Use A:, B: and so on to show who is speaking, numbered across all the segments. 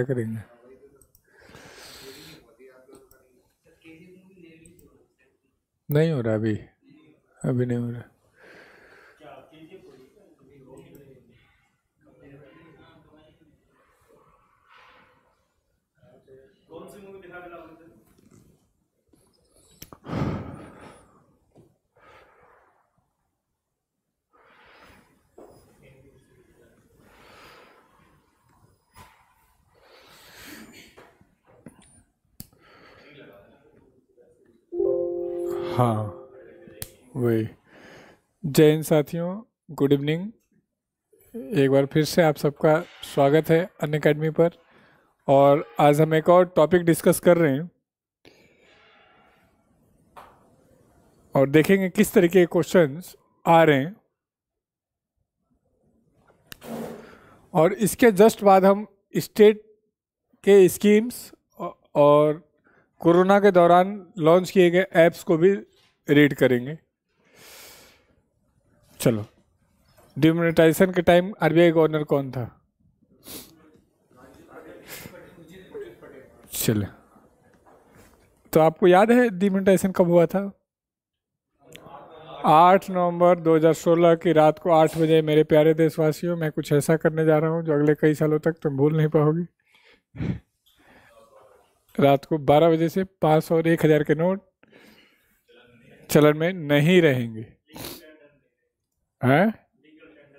A: क्या करेंगे नहीं हो रहा अभी अभी नहीं हो रहा हाँ वही जय हिंद साथियों गुड इवनिंग एक बार फिर से आप सबका स्वागत है अन अकेडमी पर और आज हम एक और टॉपिक डिस्कस कर रहे हैं और देखेंगे किस तरीके के क्वेश्चंस आ रहे हैं और इसके जस्ट बाद हम स्टेट के स्कीम्स और कोरोना के दौरान लॉन्च किए गए ऐप्स को भी रीड करेंगे चलो डिमोनेटाइजेशन के टाइम आरबीआई गवर्नर कौन था चले तो आपको याद है डिमोनेटाइजेशन कब हुआ था आठ नवंबर 2016 की रात को आठ बजे मेरे प्यारे देशवासियों मैं कुछ ऐसा करने जा रहा हूँ जो अगले कई सालों तक तुम भूल नहीं पाओगी रात को 12 बजे से 500 और 1000 के नोट चलन में नहीं रहेंगे हैं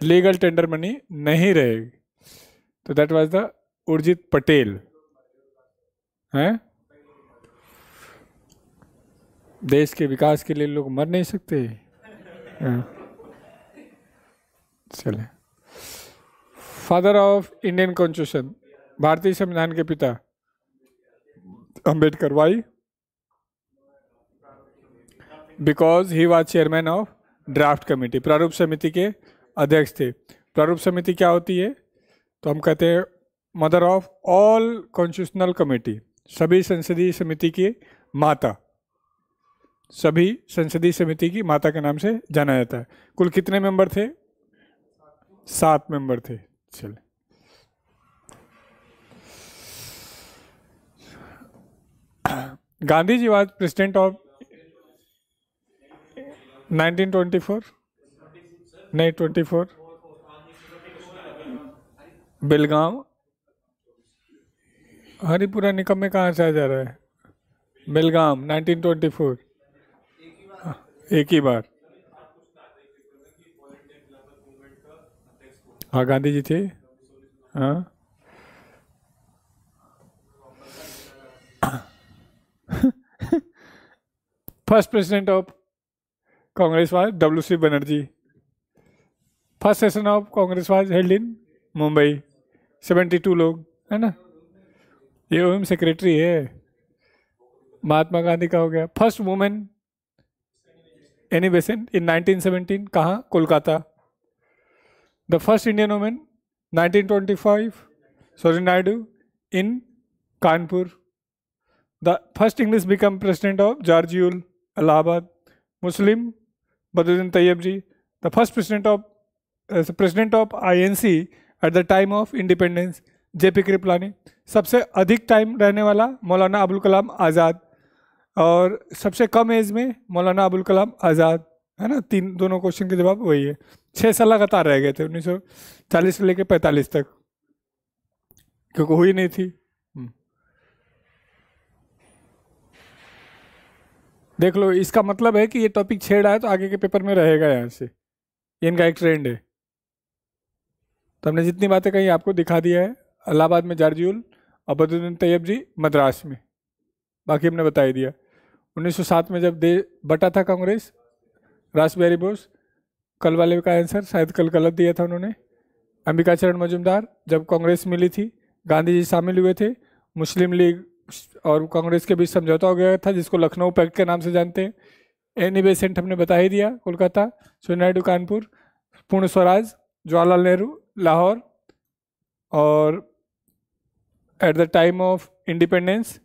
A: लीगल टेंडर मनी नहीं रहेगी तो that was the Urjit Patel हैं देश के विकास के लिए लोग मर नहीं सकते चले फादर ऑफ इंडियन कॉन्स्टिट्यूशन भारतीय संविधान के पिता Ambedkar why because he was chairman of draft committee प्रारूप समिति के अध्यक्ष थे प्रारूप समिति क्या होती है तो हम कहते हैं mother of all constitutional committee सभी संसदीय समिति की माता सभी संसदीय समिति की माता के नाम से जाना जाता है कुल कितने मेंबर थे सात मेंबर थे चलिए Gandhi ji was president of 1924? नहीं 24? बेलगांव हरिपुरा निकम में कहाँ से आ जा रहा है बेलगाम 1924 एक ही बार हाँ गांधी जी थे हाँ first president of Congress was W C Banerjee first session of Congress was held in Mumbai seventy two लोग है ना ये ओम सेक्रेटरी है महात्मा गांधी का हो गया first women Annie Besant in 1917 कहाँ Kolkata the first Indian women 1925 sorry Naidu in Kanpur The first English become president of Jarjiul, Allahabad. Muslim Badruddin tayyab ji the first president of as uh, president of INC at the time of independence, jp kriplani सबसे अधिक time रहने वाला मौलाना अबुल कलाम आज़ाद और सबसे कम as में मौलाना अबुल कलाम आज़ाद है ना तीन दोनों क्वेश्चन के जवाब वही है छः साल लगातार रह गए थे 1940 से लेकर 45 तक क्योंकि हुई नहीं थी देख लो इसका मतलब है कि ये टॉपिक छेड़ा है तो आगे के पेपर में रहेगा यहाँ से ये इनका एक ट्रेंड है तो हमने जितनी बातें कहीं आपको दिखा दिया है अलाहाबाद में जारजीउल और बदुद्दीन तैयब जी मद्रास में बाकी हमने बता ही दिया 1907 में जब दे बटा था कांग्रेस रास बिहारी बोस कल वाले का आंसर शायद कल गलत दिया था उन्होंने अंबिका चरण मजुमदार जब कांग्रेस मिली थी गांधी जी शामिल हुए थे मुस्लिम लीग और कांग्रेस के बीच समझौता हो गया था जिसको लखनऊ पैक्ट के नाम से जानते हैं एनी बेसेंट हमने बता ही दिया कोलकाता सोनाडू कानपुर पूर्ण स्वराज जवाहरलाल नेहरू लाहौर और at the time of independence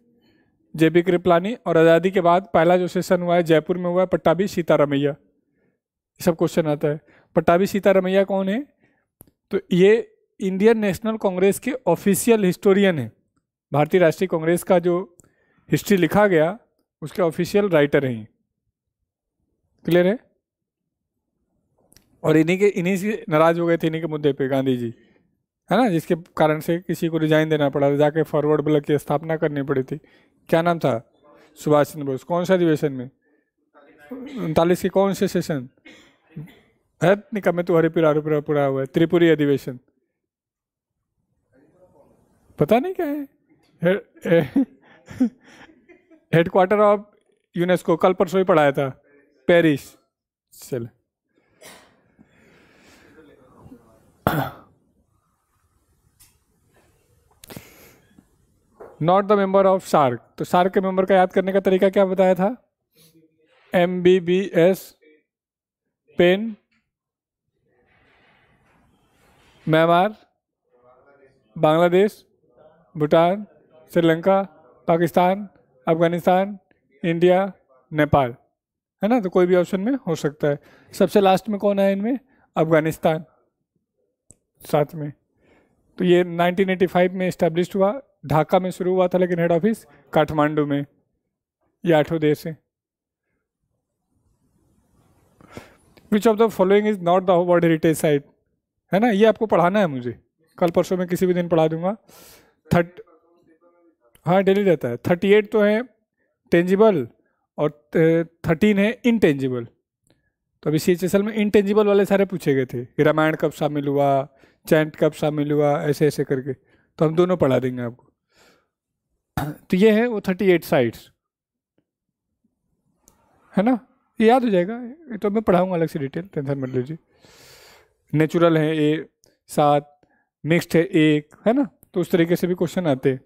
A: J P Kripalani और आज़ादी के बाद पहला जो सेशन हुआ है जयपुर में हुआ है पट्टाभी सीतारमैया सब क्वेश्चन आता है पट्टाभी सीतारमैया कौन है तो ये इंडियन नेशनल कांग्रेस के ऑफिशियल हिस्टोरियन है भारतीय राष्ट्रीय कांग्रेस का जो हिस्ट्री लिखा गया उसके ऑफिशियल राइटर हैं क्लियर है और इन्हीं के इन्हीं से नाराज हो गए थे इन्हीं के मुद्दे पे गांधी जी है ना जिसके कारण से किसी को रिजाइन देना पड़ा जाके फॉरवर्ड ब्लॉक की स्थापना करनी पड़ी थी क्या नाम था सुभाष चंद्र बोस कौन सा अधिवेशन में उनतालीस के कौन से सेशन है निकम में तो हरे पिरा पूरा हुआ है त्रिपुरी अधिवेशन पता नहीं क्या है हेडक्वार्टर ऑफ यूनेस्को कल परसों ही पढ़ाया था पेरिस चल not the member of SAARC तो सार्क के मेंबर का याद करने का तरीका क्या बताया था M B B S pen Myanmar Bangladesh Bhutan Sri Lanka Pakistan Afghanistan India Nepal है ना तो कोई भी ऑप्शन में हो सकता है सबसे लास्ट में कौन है इनमें अफगानिस्तान साथ में तो ये 1985 में इस्टेब्लिश हुआ ढाका में शुरू हुआ था लेकिन हेड ऑफिस काठमांडू में ये आठों देश हैं which of the following is not the world heritage site है ना ये आपको पढ़ाना है मुझे कल परसों में किसी भी दिन पढ़ा दूंगा थर्ट हाँ डेली रहता है थर्टी एट तो है टेंजिबल और थर्टीन है इनटेंजिबल तो अभी सी में इनटेंजिबल वाले सारे पूछे गए थे कि रामायण कब शामिल हुआ चैंट कब शामिल हुआ ऐसे ऐसे करके तो हम दोनों पढ़ा देंगे आपको तो ये है वो थर्टी एट साइड्स है ना ये याद हो जाएगा ये तो मैं पढ़ाऊंगा अलग से डिटेल टेंशन मत लीजिए नेचुरल है ए सात मिक्सड है एक है ना तो उस तरीके से भी क्वेश्चन आते हैं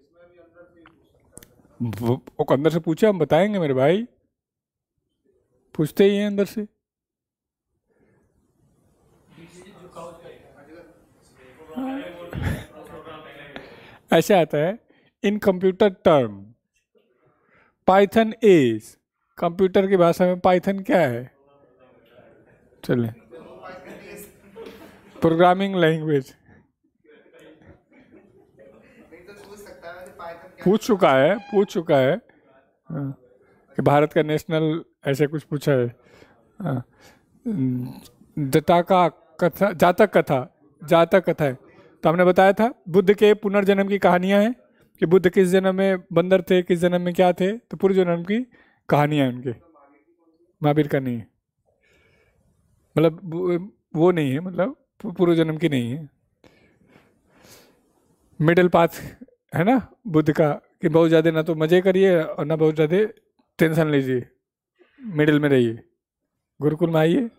A: वो तो अंदर से पूछे हम बताएंगे मेरे भाई पूछते ही हैं अंदर से ऐसे आता है in computer term Python is computer की भाषा में पाइथन क्या है चलिए प्रोग्रामिंग लैंग्वेज पूछ चुका है पूछ चुका है हाँ, कि भारत का नेशनल ऐसे कुछ पूछा है जटा हाँ, का कथा जातक कथा जातक कथा है तो हमने बताया था बुद्ध के पुनर्जन्म की कहानियाँ हैं कि बुद्ध किस जन्म में बंदर थे किस जन्म में क्या थे तो पूर्व जन्म की कहानियाँ हैं उनके महावीर का नहीं है मतलब वो नहीं है मतलब पूर्व जन्म की नहीं है मिडिल पाथ है ना बुद्ध का कि बहुत ज़्यादा ना तो मज़े करिए और ना बहुत ज़्यादा टेंशन लीजिए मिडिल में रहिए गुरुकुल में आइए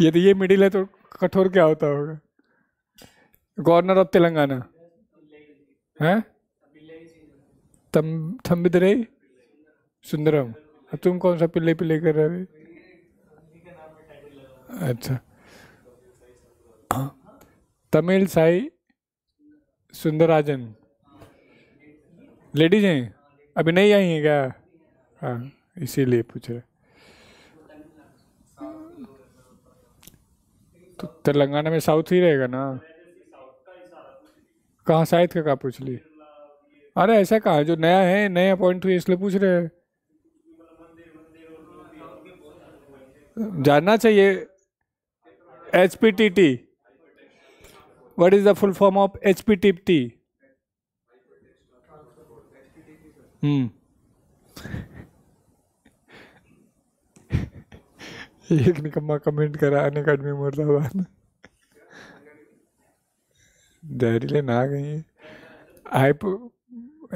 A: यदि ये, तो ये मिडिल है तो कठोर क्या होता होगा गवर्नर ऑफ तेलंगाना हैं तम थम्बिदरे सुंदरम तुम कौन सा पिल्ले पिल्ले कर रहे हो अच्छा हाँ तमिल साई सुंदराजन लेडीज हैं अभी नहीं आई हैं क्या हाँ इसीलिए पूछ रहे तो तेलंगाना में साउथ ही रहेगा ना कहाँ साइथ का कहाँ पूछ ली अरे ऐसा कहा जो नया है नया अपॉइंट हुए इसलिए पूछ रहे हैं जानना चाहिए H P T T what is the full form of HPTPT? Hmm. एक निकम्मा कमेंट करा अन अकेडमी मुर्दाबाद जहरीले ना गई हाइप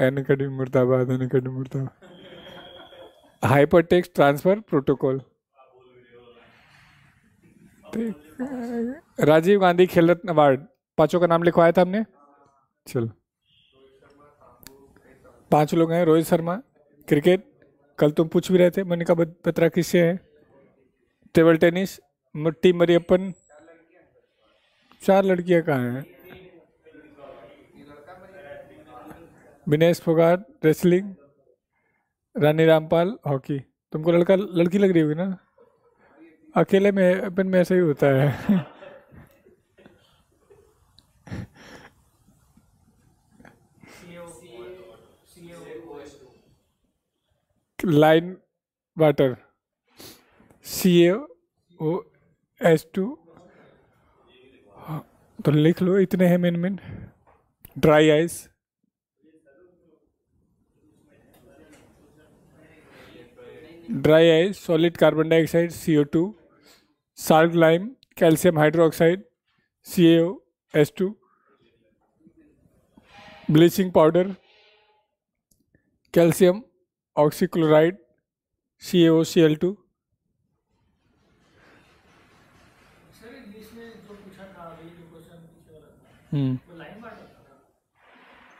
A: एन अकेडमी मुर्दाबाद अन अकेडमी मुर्दाबाद hyper text transfer protocol Rajiv Gandhi Khel Ratna award पांचों का नाम लिखवाया था हमने चलो पांच लोग हैं रोहित शर्मा क्रिकेट कल तुम पूछ भी रहे थे मनिका बत्रा किससे है टेबल टेनिस मट्टी मरियपन चार लड़कियां कहाँ हैं विनेश फोगाट रेसलिंग रानी रामपाल हॉकी तुमको लड़का लड़की लग रही होगी ना अकेले में अपन में ऐसा ही होता है lime water C A O S two तो लिख लो इतने हैं main main dry ice dry ice solid carbon dioxide C O two salt lime calcium hydroxide C A S two bleaching powder calcium oxychloride CaOCl2 हम्म, हाँ?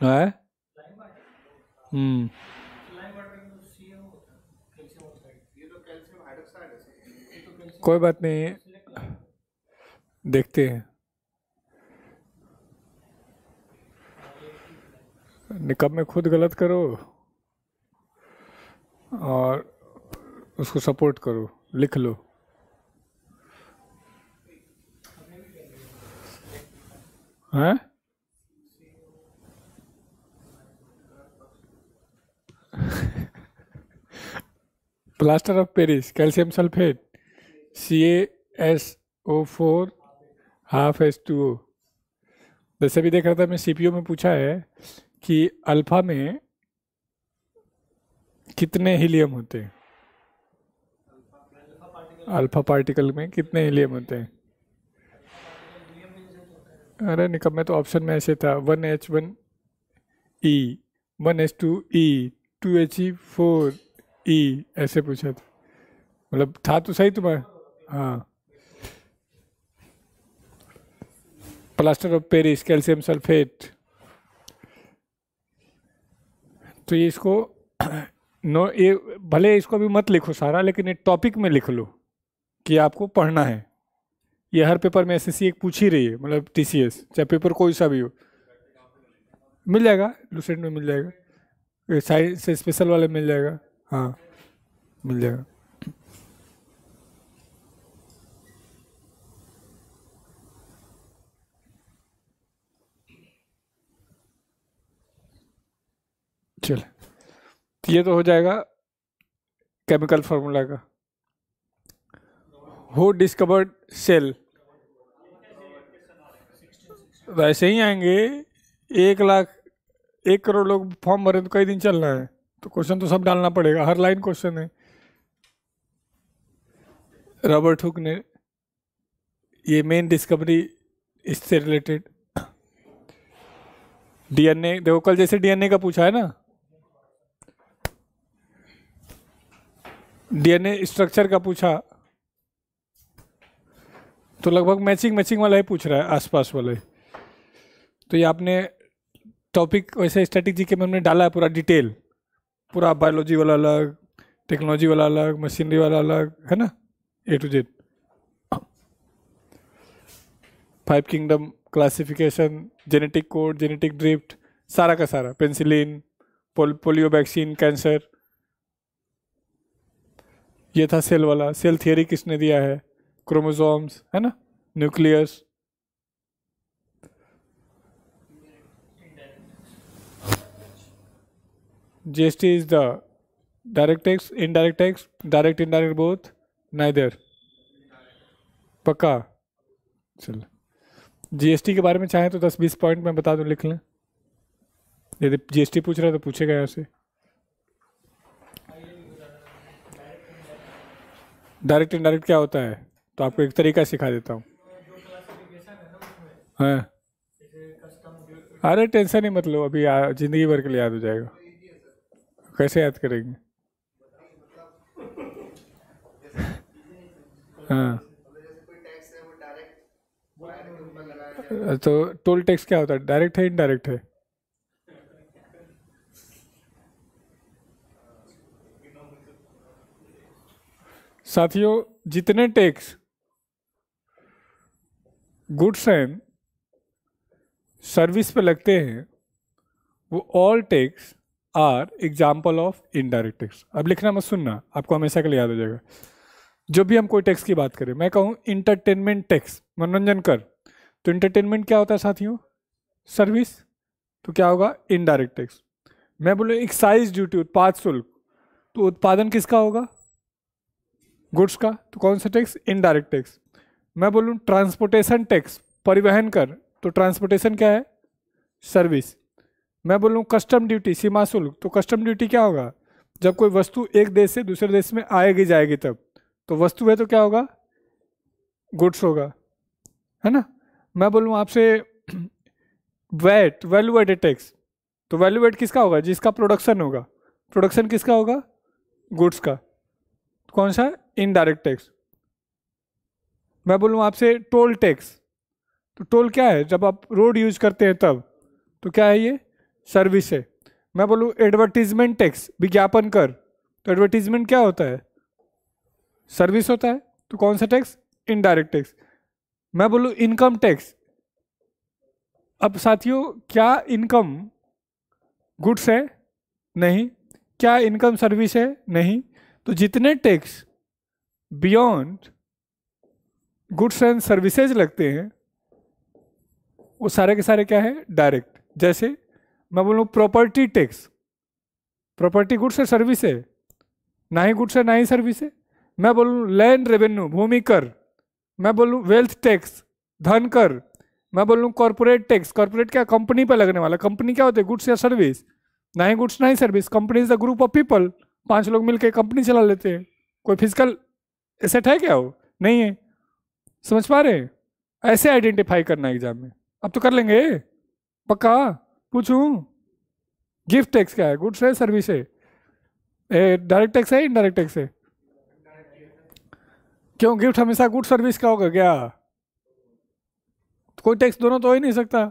A: हम्म। तो है हम्म कोई बात नहीं देखते हैं हाँ, निकब में खुद गलत करो और उसको सपोर्ट करो लिख लो हैं plaster of Paris calcium sulphate C S O four half S two O जैसे भी देख रहा था मैं सी में पूछा है कि अल्फ़ा में कितने हीलियम होते हैं अल्फा पार्टिकल में कितने हीलियम होते हैं अरे निकम में तो ऑप्शन में ऐसे था one H one E one H two E two H E four E ऐसे पूछा था मतलब था तो सही तुम्हारा हाँ plaster of Paris calcium sulphate तो ये इसको नो ये भले इसको भी मत लिखो सारा लेकिन एक टॉपिक में लिख लो कि आपको पढ़ना है ये हर पेपर में एस एक पूछ ही रही है मतलब टी चाहे पेपर कोई सा भी हो मिल जाएगा लूसेंट में मिल जाएगा साइंस से स्पेशल वाले मिल जाएगा हाँ मिल जाएगा चलो तो ये तो हो जाएगा केमिकल फॉर्मूला का हो डिस्कवर्ड सेल वैसे ही आएंगे एक लाख एक करोड़ लोग फॉर्म भरे तो कई दिन चलना है तो क्वेश्चन तो सब डालना पड़ेगा हर लाइन क्वेश्चन है रॉबर्ट हुक ने ये मेन डिस्कवरी इससे रिलेटेड डीएनए देखो कल जैसे डीएनए का पूछा है ना डीएनए स्ट्रक्चर का पूछा तो लगभग मैचिंग मैचिंग वाला ही पूछ रहा है आसपास वाले तो ये आपने टॉपिक वैसे स्टैटिक जी के में हमने डाला है पूरा डिटेल पूरा बायोलॉजी वाला अलग टेक्नोलॉजी वाला अलग मशीनरी वाला अलग है ना A to Z five kingdom classification genetic code genetic drift सारा का सारा penicillin pole polio vaccine cancer ये था सेल वाला सेल थियरी किसने दिया है क्रोमोसोम्स है ना nucleus GST is the direct tax indirect tax direct indirect both neither पक्का चल जीएसटी के बारे में चाहें तो 10-20 पॉइंट में बता दूं लिख लें यदि जीएसटी पूछ रहा है तो पूछेगा यहाँ से डायरेक्ट इनडायरेक्ट क्या होता है तो आपको एक तरीका सिखा देता हूँ हाँ अरे टेंशन ही मतलब अभी ज़िंदगी भर के लिए याद हो जाएगा कैसे याद करेंगे हाँ तो टोल टैक्स क्या होता है डायरेक्ट है इनडायरेक्ट है साथियों जितने टैक्स गुड्स एंड सर्विस पे लगते हैं वो all tax are example of indirect tax अब लिखना मत सुनना आपको हमेशा के लिए याद हो जाएगा जो भी हम कोई टैक्स की बात करें मैं कहूँ इंटरटेनमेंट टैक्स मनोरंजन कर तो इंटरटेनमेंट क्या होता है साथियों सर्विस तो क्या होगा इनडायरेक्ट टैक्स मैं बोलूँ एक्साइज ड्यूटी उत्पाद शुल्क तो उत्पादन किसका होगा गुड्स का तो कौन सा टैक्स इनडायरेक्ट टैक्स मैं बोलूँ ट्रांसपोर्टेशन टैक्स परिवहन कर तो ट्रांसपोर्टेशन क्या है सर्विस मैं बोलूँ कस्टम ड्यूटी सीमा शुल्क तो कस्टम ड्यूटी क्या होगा जब कोई वस्तु एक देश से दूसरे देश में आएगी जाएगी तब तो वस्तु है तो क्या होगा गुड्स होगा है ना मैं बोलूँ आपसे वैट वैल्यू एडेड टैक्स तो वैल्यू एड किसका होगा जिसका प्रोडक्शन होगा प्रोडक्शन किसका होगा गुड्स का कौन सा है इनडायरेक्ट टैक्स मैं बोलूँ आपसे टोल टैक्स तो टोल क्या है जब आप रोड यूज करते हैं तब तो क्या है ये सर्विस है मैं बोलूँ एडवर्टीजमेंट टैक्स विज्ञापन कर तो एडवर्टीजमेंट क्या होता है सर्विस होता है तो कौन सा टैक्स इनडायरेक्ट टैक्स मैं बोलूँ इनकम टैक्स अब साथियों क्या इनकम गुड्स है नहीं क्या इनकम सर्विस है नहीं तो जितने tax beyond goods and services लगते हैं वो सारे के सारे क्या है डायरेक्ट जैसे मैं बोलूँ property tax property goods and service है ना ही गुड्स है ना ही सर्विस है मैं बोलूँ लैंड रेवेन्यू भूमि कर मैं बोलूँ वेल्थ टैक्स धन कर मैं बोलूँ कॉरपोरेट टैक्स कॉरपोरेट क्या कंपनी पर लगने वाला कंपनी क्या होती है गुड्स या सर्विस ना ही गुड्स ना ही service company is the group of people पांच लोग मिलकर कंपनी चला लेते हैं कोई फिजिकल सेट है क्या वो नहीं है समझ पा रहे ऐसे आइडेंटिफाई करना एग्जाम में अब तो कर लेंगे पक्का पूछूं गिफ्ट टैक्स क्या है गुड्स है सर्विस है डायरेक्ट टैक्स है इनडायरेक्ट टैक्स है क्यों गिफ्ट हमेशा गुड सर्विस का होगा क्या कोई टैक्स दोनों तो हो ही नहीं सकता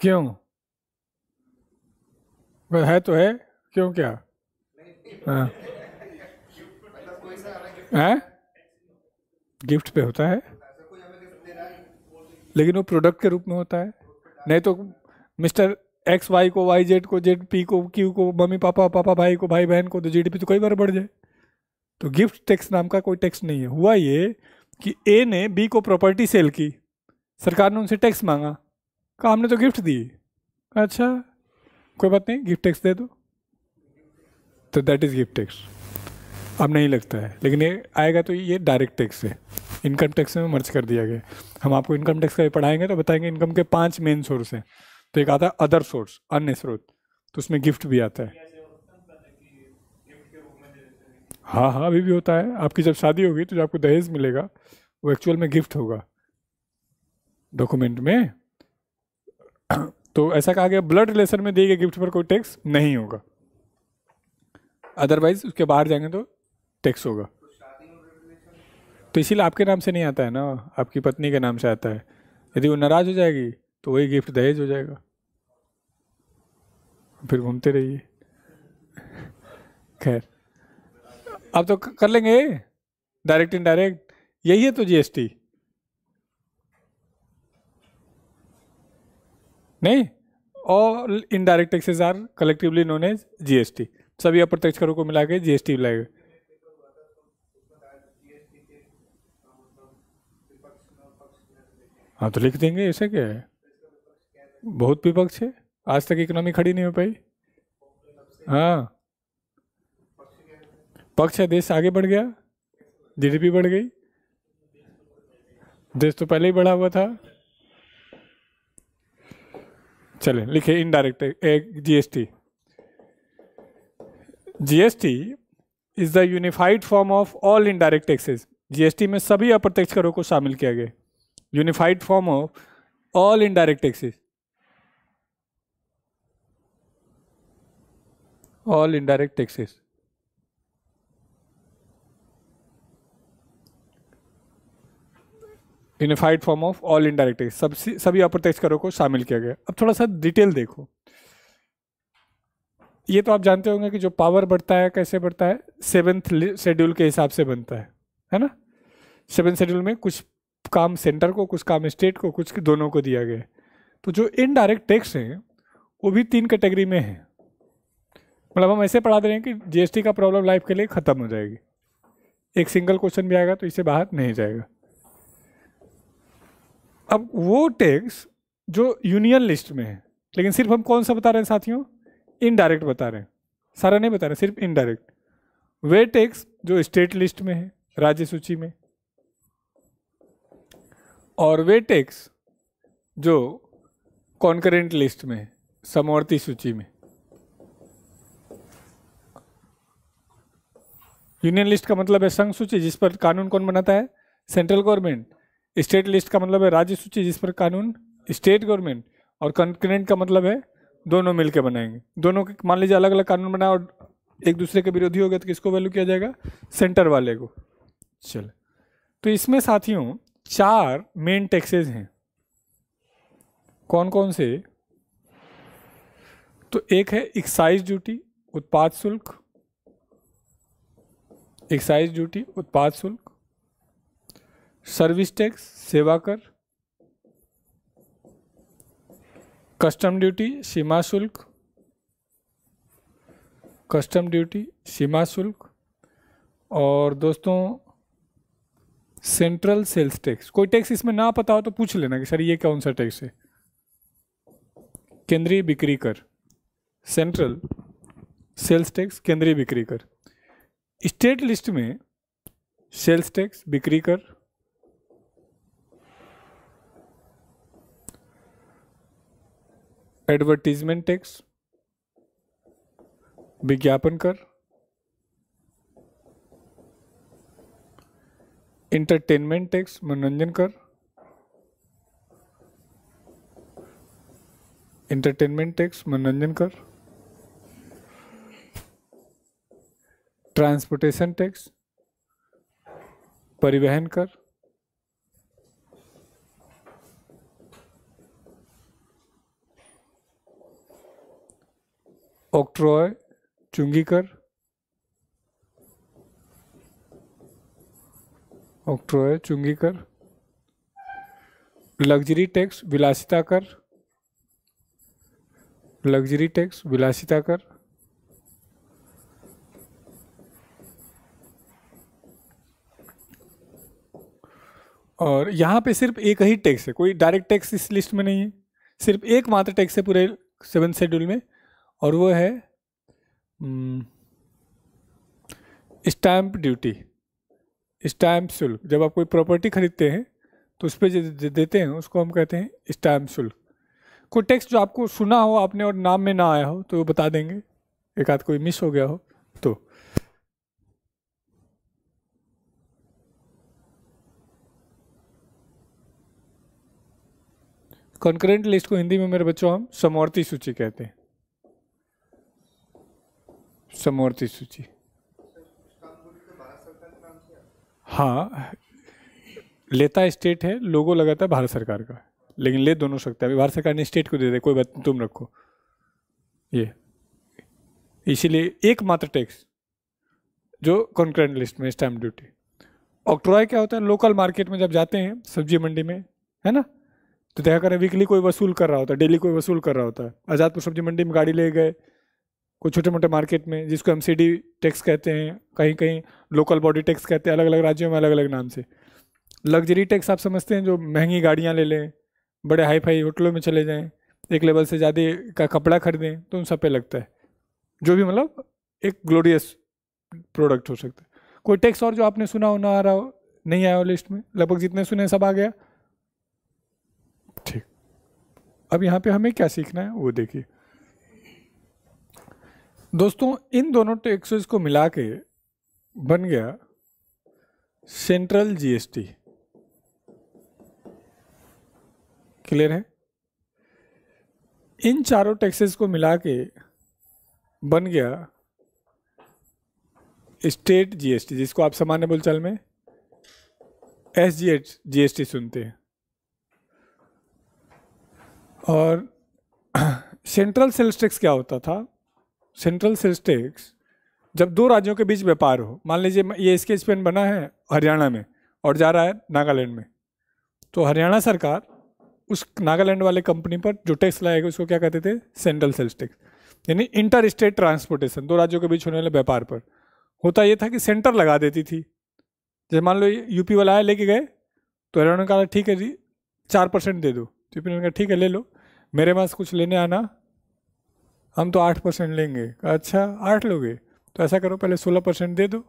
A: क्यों बस है तो है क्यों क्या हाँ।, हाँ गिफ्ट पे होता है लेकिन वो प्रोडक्ट के रूप में होता है नहीं तो मिस्टर एक्स वाई को वाई जेड को जेड पी को क्यू को मम्मी पापा पापा भाई को भाई बहन को तो जी तो कई बार बढ़ जाए तो गिफ्ट टैक्स नाम का कोई टैक्स नहीं है हुआ ये कि ए ने बी को प्रॉपर्टी सेल की सरकार ने उनसे टैक्स मांगा कहा हमने तो गिफ्ट दी अच्छा कोई बात नहीं गिफ्ट टैक्स दे दो तो दैट इज़ गिफ्ट टैक्स अब नहीं लगता है लेकिन ये आएगा तो ये डायरेक्ट टैक्स है इनकम टैक्स में मर्ज कर दिया गया हम आपको इनकम टैक्स का भी पढ़ाएंगे तो बताएंगे इनकम के पांच मेन सोर्स हैं तो एक आता है अदर सोर्स अन्य स्रोत तो उसमें गिफ्ट भी आता है हाँ हाँ अभी भी होता है आपकी जब शादी होगी तो जो आपको दहेज मिलेगा वो एक्चुअल में गिफ्ट होगा डॉक्यूमेंट में तो ऐसा कहा गया ब्लड रिलेशन में दिए गए गिफ्ट पर कोई टैक्स नहीं होगा अदरवाइज उसके बाहर जाएंगे तो टैक्स होगा तो इसीलिए आपके नाम से नहीं आता है ना आपकी पत्नी के नाम से आता है यदि वो नाराज हो जाएगी तो वही गिफ्ट दहेज हो जाएगा फिर घूमते रहिए खैर अब तो कर लेंगे डायरेक्ट इनडायरेक्ट यही है तो जीएसटी नहीं all indirect taxes are collectively known as GST सभी अप्रत्यक्ष करों को मिला के जीएसटी लगाए हाँ तो लिख देंगे ऐसे क्या है बहुत विपक्ष है आज तक इकोनॉमी खड़ी नहीं हो पाई हाँ पक्ष है देश आगे बढ़ गया जीडीपी बढ़ गई देश तो पहले ही बढ़ा हुआ था चले लिखे indirect GST GST is the unified form of all indirect taxes GST में सभी अप्रत्यक्ष करों को शामिल किया गया unified form of all indirect taxes all indirect taxes unified form of all indirect tax सभी अप्रत्यक्ष करों को शामिल किया गया अब थोड़ा सा डिटेल देखो ये तो आप जानते होंगे कि जो पावर बढ़ता है कैसे बढ़ता है सेवन्थ शेड्यूल के हिसाब से बनता है है ना सेवन शेड्यूल में कुछ काम सेंटर को कुछ काम स्टेट को कुछ दोनों को दिया गया तो जो इनडायरेक्ट टैक्स हैं वो भी तीन कैटेगरी में हैं मतलब हम ऐसे पढ़ा दे रहे हैं कि जीएसटी का प्रॉब्लम लाइफ के लिए ख़त्म हो जाएगी एक सिंगल क्वेश्चन भी आएगा तो इसे बाहर नहीं जाएगा अब वो टैक्स जो यूनियन लिस्ट में है लेकिन सिर्फ हम कौन सा बता रहे हैं साथियों इनडायरेक्ट बता रहे हैं सारा नहीं बता रहे सिर्फ इनडायरेक्ट वे टैक्स जो स्टेट लिस्ट में है राज्य सूची में और वे टैक्स जो कॉन्करेंट लिस्ट में है समवर्ती सूची में यूनियन लिस्ट का मतलब है संघ सूची जिस पर कानून कौन बनाता है सेंट्रल गवर्नमेंट स्टेट लिस्ट का मतलब है राज्य सूची जिस पर कानून स्टेट गवर्नमेंट और कंक्रेंट का मतलब है दोनों मिलकर बनाएंगे दोनों के मान लीजिए अलग अलग कानून बनाए और एक दूसरे के विरोधी हो गए तो किसको वैल्यू किया जाएगा सेंटर वाले को चलो तो इसमें साथियों चार मेन टैक्सेस हैं कौन कौन से तो एक है एक्साइज ड्यूटी उत्पाद शुल्क एक्साइज ड्यूटी उत्पाद शुल्क सर्विस टैक्स सेवा कर कस्टम ड्यूटी सीमा शुल्क कस्टम ड्यूटी सीमा शुल्क और दोस्तों सेंट्रल सेल्स टैक्स कोई टैक्स इसमें ना पता हो तो पूछ लेना कि सर ये कौन सा टैक्स है केंद्रीय बिक्री कर सेंट्रल सेल्स टैक्स केंद्रीय बिक्री कर स्टेट लिस्ट में सेल्स टैक्स बिक्री कर एडवर्टीजमेंट टैक्स विज्ञापन कर इंटरटेनमेंट टैक्स मनोरंजन कर इंटरटेनमेंट टैक्स मनोरंजन कर ट्रांसपोर्टेशन टैक्स परिवहन कर ऑक्ट्रॉय चुंगीकर ऑक्ट्रॉय चुंगीकर लग्जरी टैक्स विलासिता कर लग्जरी टैक्स विलासिता कर और यहाँ पे सिर्फ एक ही टैक्स है कोई डायरेक्ट टैक्स इस लिस्ट में नहीं है सिर्फ एक मात्र टैक्स है पूरे सेवन शेड्यूल में और वो है स्टैम्प ड्यूटी स्टैम्प शुल्क जब आप कोई प्रॉपर्टी खरीदते हैं तो उस पर देते हैं उसको हम कहते हैं स्टैम्प शुल्क कोई टेक्स्ट जो आपको सुना हो आपने और नाम में ना आया हो तो वो बता देंगे एक आध कोई मिस हो गया हो तो कॉन्करेंट लिस्ट को हिंदी में मेरे बच्चों हम समवर्ती सूची कहते हैं समवर्ती सूची हाँ लेता स्टेट है लोगो लगाता है भारत सरकार का लेकिन ले दोनों सकते हैं भारत सरकार ने स्टेट को दे दे कोई बात तुम रखो ये इसीलिए एकमात्र टैक्स जो कॉन्क्रेंट लिस्ट में स्टैम्प ड्यूटी ऑक्ट्रॉय क्या होता है लोकल मार्केट में जब जाते हैं सब्जी मंडी में है ना तो देखा करें वीकली कोई वसूल कर रहा होता है डेली कोई वसूल कर रहा होता है आज़ादपुर सब्जी मंडी में गाड़ी ले गए कोई छोटे मोटे मार्केट में जिसको एम टैक्स कहते हैं कहीं कहीं लोकल बॉडी टैक्स कहते हैं अलग अलग राज्यों में अलग अलग नाम से लग्जरी टैक्स आप समझते हैं जो महंगी गाड़ियाँ ले लें बड़े हाई फाई होटलों में चले जाएँ एक लेवल से ज़्यादा का कपड़ा खरीदें तो उन सब पे लगता है जो भी मतलब एक ग्लोरियस प्रोडक्ट हो सकता है कोई टैक्स और जो आपने सुना हो ना आ रहा हो नहीं आया हो लिस्ट में लगभग जितने सुने सब आ गया ठीक अब यहाँ पे हमें क्या सीखना है वो देखिए दोस्तों इन दोनों टैक्सेस को मिला के बन गया सेंट्रल जीएसटी क्लियर है इन चारों टैक्सेस को मिला के बन गया स्टेट जीएसटी जिसको आप सामान्य बोलचाल में एस जी एस टी सुनते हैं और सेंट्रल सेल्स टैक्स क्या होता था सेंट्रल सेल्स टैक्स जब दो राज्यों के बीच व्यापार हो मान लीजिए ये स्केच पेन बना है हरियाणा में और जा रहा है नागालैंड में तो हरियाणा सरकार उस नागालैंड वाले कंपनी पर जो टैक्स लाएगा उसको क्या कहते थे सेंट्रल सेल्स टैक्स यानी इंटर स्टेट ट्रांसपोर्टेशन दो राज्यों के बीच होने वाले व्यापार पर होता ये था कि सेंटर लगा देती थी जैसे मान लो यूपी वाला आया लेके गए तो हरियाणा ने कहा ठीक है जी चार परसेंट दे दो तो यूपी ने कहा ठीक है ले लो मेरे पास कुछ लेने आना हम तो आठ परसेंट लेंगे अच्छा आठ लोगे तो ऐसा करो पहले सोलह परसेंट दे दो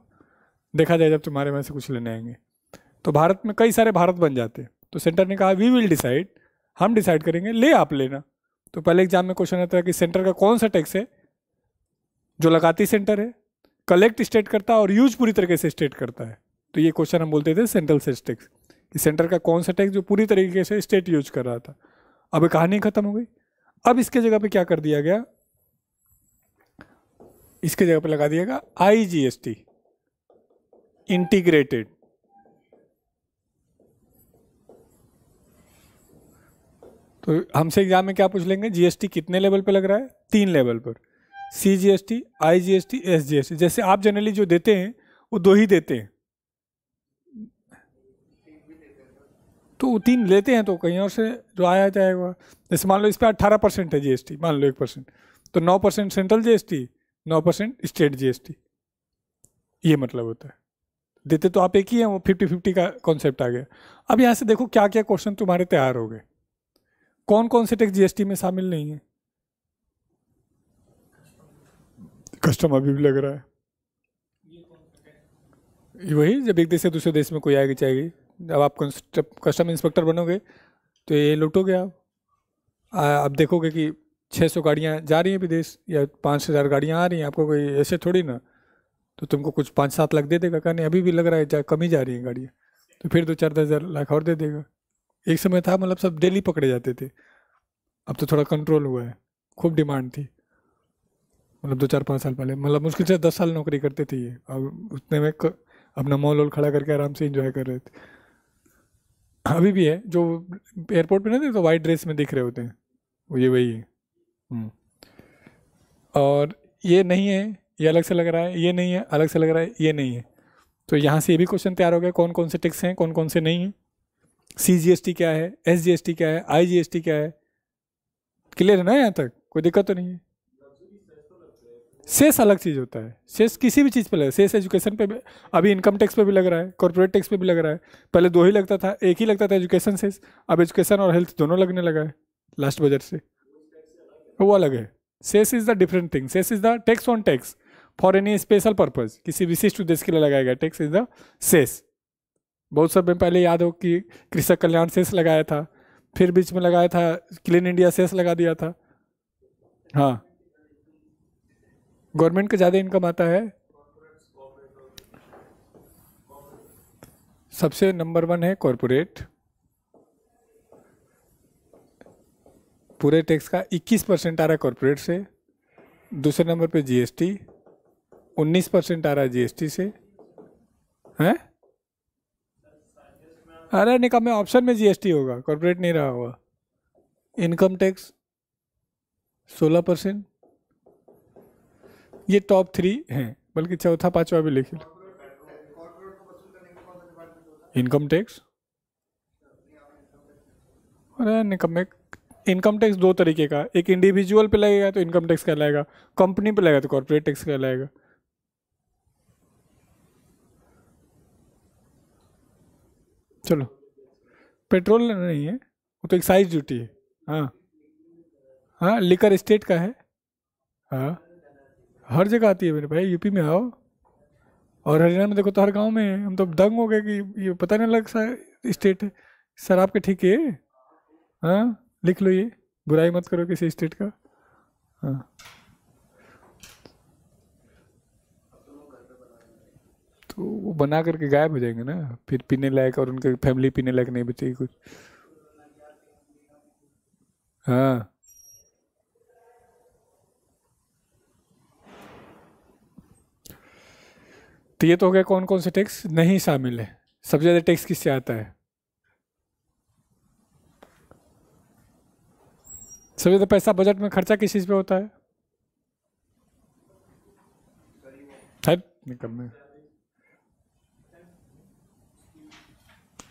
A: देखा जाए जब तुम्हारे में से कुछ लेने आएंगे तो भारत में कई सारे भारत बन जाते तो सेंटर ने कहा वी विल डिसाइड हम डिसाइड करेंगे ले आप लेना तो पहले एग्जाम में क्वेश्चन आता है कि सेंटर का कौन सा टैक्स है जो लगाती सेंटर है कलेक्ट स्टेट करता है और यूज पूरी तरीके से स्टेट करता है तो ये क्वेश्चन हम बोलते थे सेंट्रल सेस टैक्स कि सेंटर का कौन सा टैक्स जो पूरी तरीके से स्टेट यूज कर रहा था अब कहानी खत्म हो गई अब इसके जगह पे क्या कर दिया गया इसके जगह पर लगा दिएगा I G S T integrated तो हमसे एग्जाम में क्या पूछ लेंगे जीएसटी कितने लेवल पे लग रहा है तीन लेवल पर C G S T I G S T S G S T जैसे आप जनरली जो देते हैं वो दो ही देते हैं तो तीन लेते हैं तो कहीं और से जो आया जाएगा जैसे मान लो इस पर अट्ठारह परसेंट है जीएसटी मान लो एक परसेंट तो नौ परसेंट सेंट्रल जीएसटी नौ परसेंट स्टेट जीएसटी ये मतलब होता है देते तो आप एक ही हैं वो फिफ्टी फिफ्टी का कॉन्सेप्ट आ गया अब यहाँ से देखो क्या क्या क्वेश्चन तुम्हारे तैयार हो गए कौन कौन से टैक्स जीएसटी में शामिल नहीं है कस्टम अभी भी लग रहा है वही जब एक देश से दूसरे देश में कोई आएगी जाएगी जब आप कस्टम इंस्पेक्टर बनोगे तो ये लुटोगे आप आप देखोगे कि छः सौ गाड़ियाँ जा रही हैं विदेश या पाँच हज़ार गाड़ियाँ आ रही हैं आपको कोई ऐसे थोड़ी ना तो तुमको कुछ पाँच सात लाख दे देगा कहने अभी भी लग रहा है जा कम ही जा रही हैं गाड़ियाँ तो फिर दो चार दस हज़ार लाख और दे देगा एक समय था मतलब सब डेली पकड़े जाते थे अब तो थोड़ा कंट्रोल हुआ है खूब डिमांड थी मतलब दो चार पाँच साल पहले मतलब मुश्किल से दस साल नौकरी करते थे ये और उतने में क, अपना मॉल वॉल खड़ा करके आराम से इंजॉय कर रहे थे अभी भी है जो एयरपोर्ट पे नहीं थे तो वाइट ड्रेस में दिख रहे होते हैं वो ये वही है हम्म। और ये नहीं है ये अलग से लग रहा है ये नहीं है अलग से लग रहा है ये नहीं है तो यहाँ से ये भी क्वेश्चन तैयार हो गया कौन कौन से टिक्स हैं कौन कौन से नहीं हैं सी जी एस टी क्या है एस जी एस टी क्या है आई जी एस टी क्या है क्लियर है ना यहाँ तक कोई दिक्कत तो नहीं है सेस अलग चीज़ होता है सेस किसी भी चीज़ पे है सेस एजुकेशन पे भी अभी इनकम टैक्स पे भी लग रहा है कॉर्पोरेट टैक्स पे भी लग रहा है पहले दो ही लगता था एक ही लगता था एजुकेशन सेस अब एजुकेशन और हेल्थ दोनों लगने लगा है लास्ट बजट से वो अलग है cess is the different thing cess is the tax on tax for any special purpose किसी विशिष्ट उद्देश्य के लिए लगाया गया टैक्स इज द सेस बहुत सब में पहले याद हो कि कृषक कल्याण सेस लगाया था फिर बीच में लगाया था क्लीन इंडिया सेस लगा दिया था हाँ गवर्नमेंट का ज़्यादा इनकम आता है सबसे नंबर वन है कॉरपोरेट पूरे टैक्स का 21 परसेंट आ रहा है कॉरपोरेट से दूसरे नंबर पे जीएसटी 19 परसेंट आ रहा है जीएसटी से हैं अरे निकम में ऑप्शन में जीएसटी होगा कॉरपोरेट नहीं रहा होगा इनकम टैक्स 16 परसेंट ये टॉप थ्री हैं बल्कि चौथा पांचवा भी लो इनकम टैक्स अरे निकम में इनकम टैक्स दो तरीके का एक इंडिविजुअल पे लगेगा तो इनकम टैक्स कहलाएगा कंपनी पे लगेगा तो कॉर्पोरेट टैक्स कहलाएगा चलो पेट्रोल नहीं है वो तो एक्साइज ड्यूटी है हाँ हाँ लिकर स्टेट का है हाँ हर जगह आती है मेरे भाई यूपी में आओ और हरियाणा में देखो तो हर गांव में हम तो दंग हो गए कि ये पता नहीं लग सा स्टेट है सर आपके ठीक है हाँ लिख लो ये बुराई मत करो किसी स्टेट का हाँ तो वो बना करके गायब हो जाएंगे ना फिर पीने लायक और उनके फैमिली पीने लायक नहीं बचेगी कुछ हाँ तो ये तो हो गया कौन कौन से टैक्स नहीं शामिल है सबसे ज़्यादा टैक्स किससे आता है सभी तो पैसा बजट में खर्चा किस चीज़ पे होता है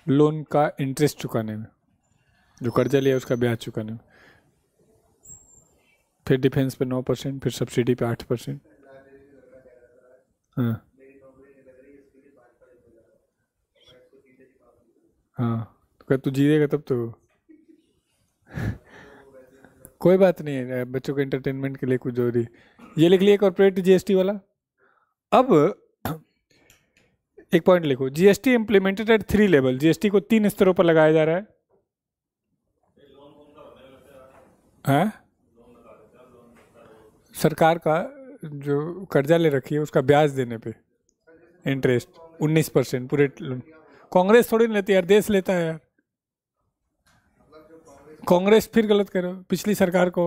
A: लोन का इंटरेस्ट चुकाने में जो कर्जा लिया उसका ब्याज चुकाने में फिर डिफेंस पे नौ परसेंट फिर सब्सिडी पे आठ परसेंट हाँ हाँ तो तू जीतेगा तब तो कोई बात नहीं है बच्चों के एंटरटेनमेंट के लिए कुछ जरूरी ये लिख लिया कॉर्पोरेट जीएसटी वाला अब एक पॉइंट लिखो GST implemented at three level GST को तीन स्तरों पर लगाया जा रहा है हैं हाँ? सरकार का जो कर्जा ले रखी है उसका ब्याज देने पे इंटरेस्ट 19 परसेंट पूरे कांग्रेस थोड़ी नहीं लेती यार देश लेता है यार कांग्रेस फिर गलत कर पिछली सरकार को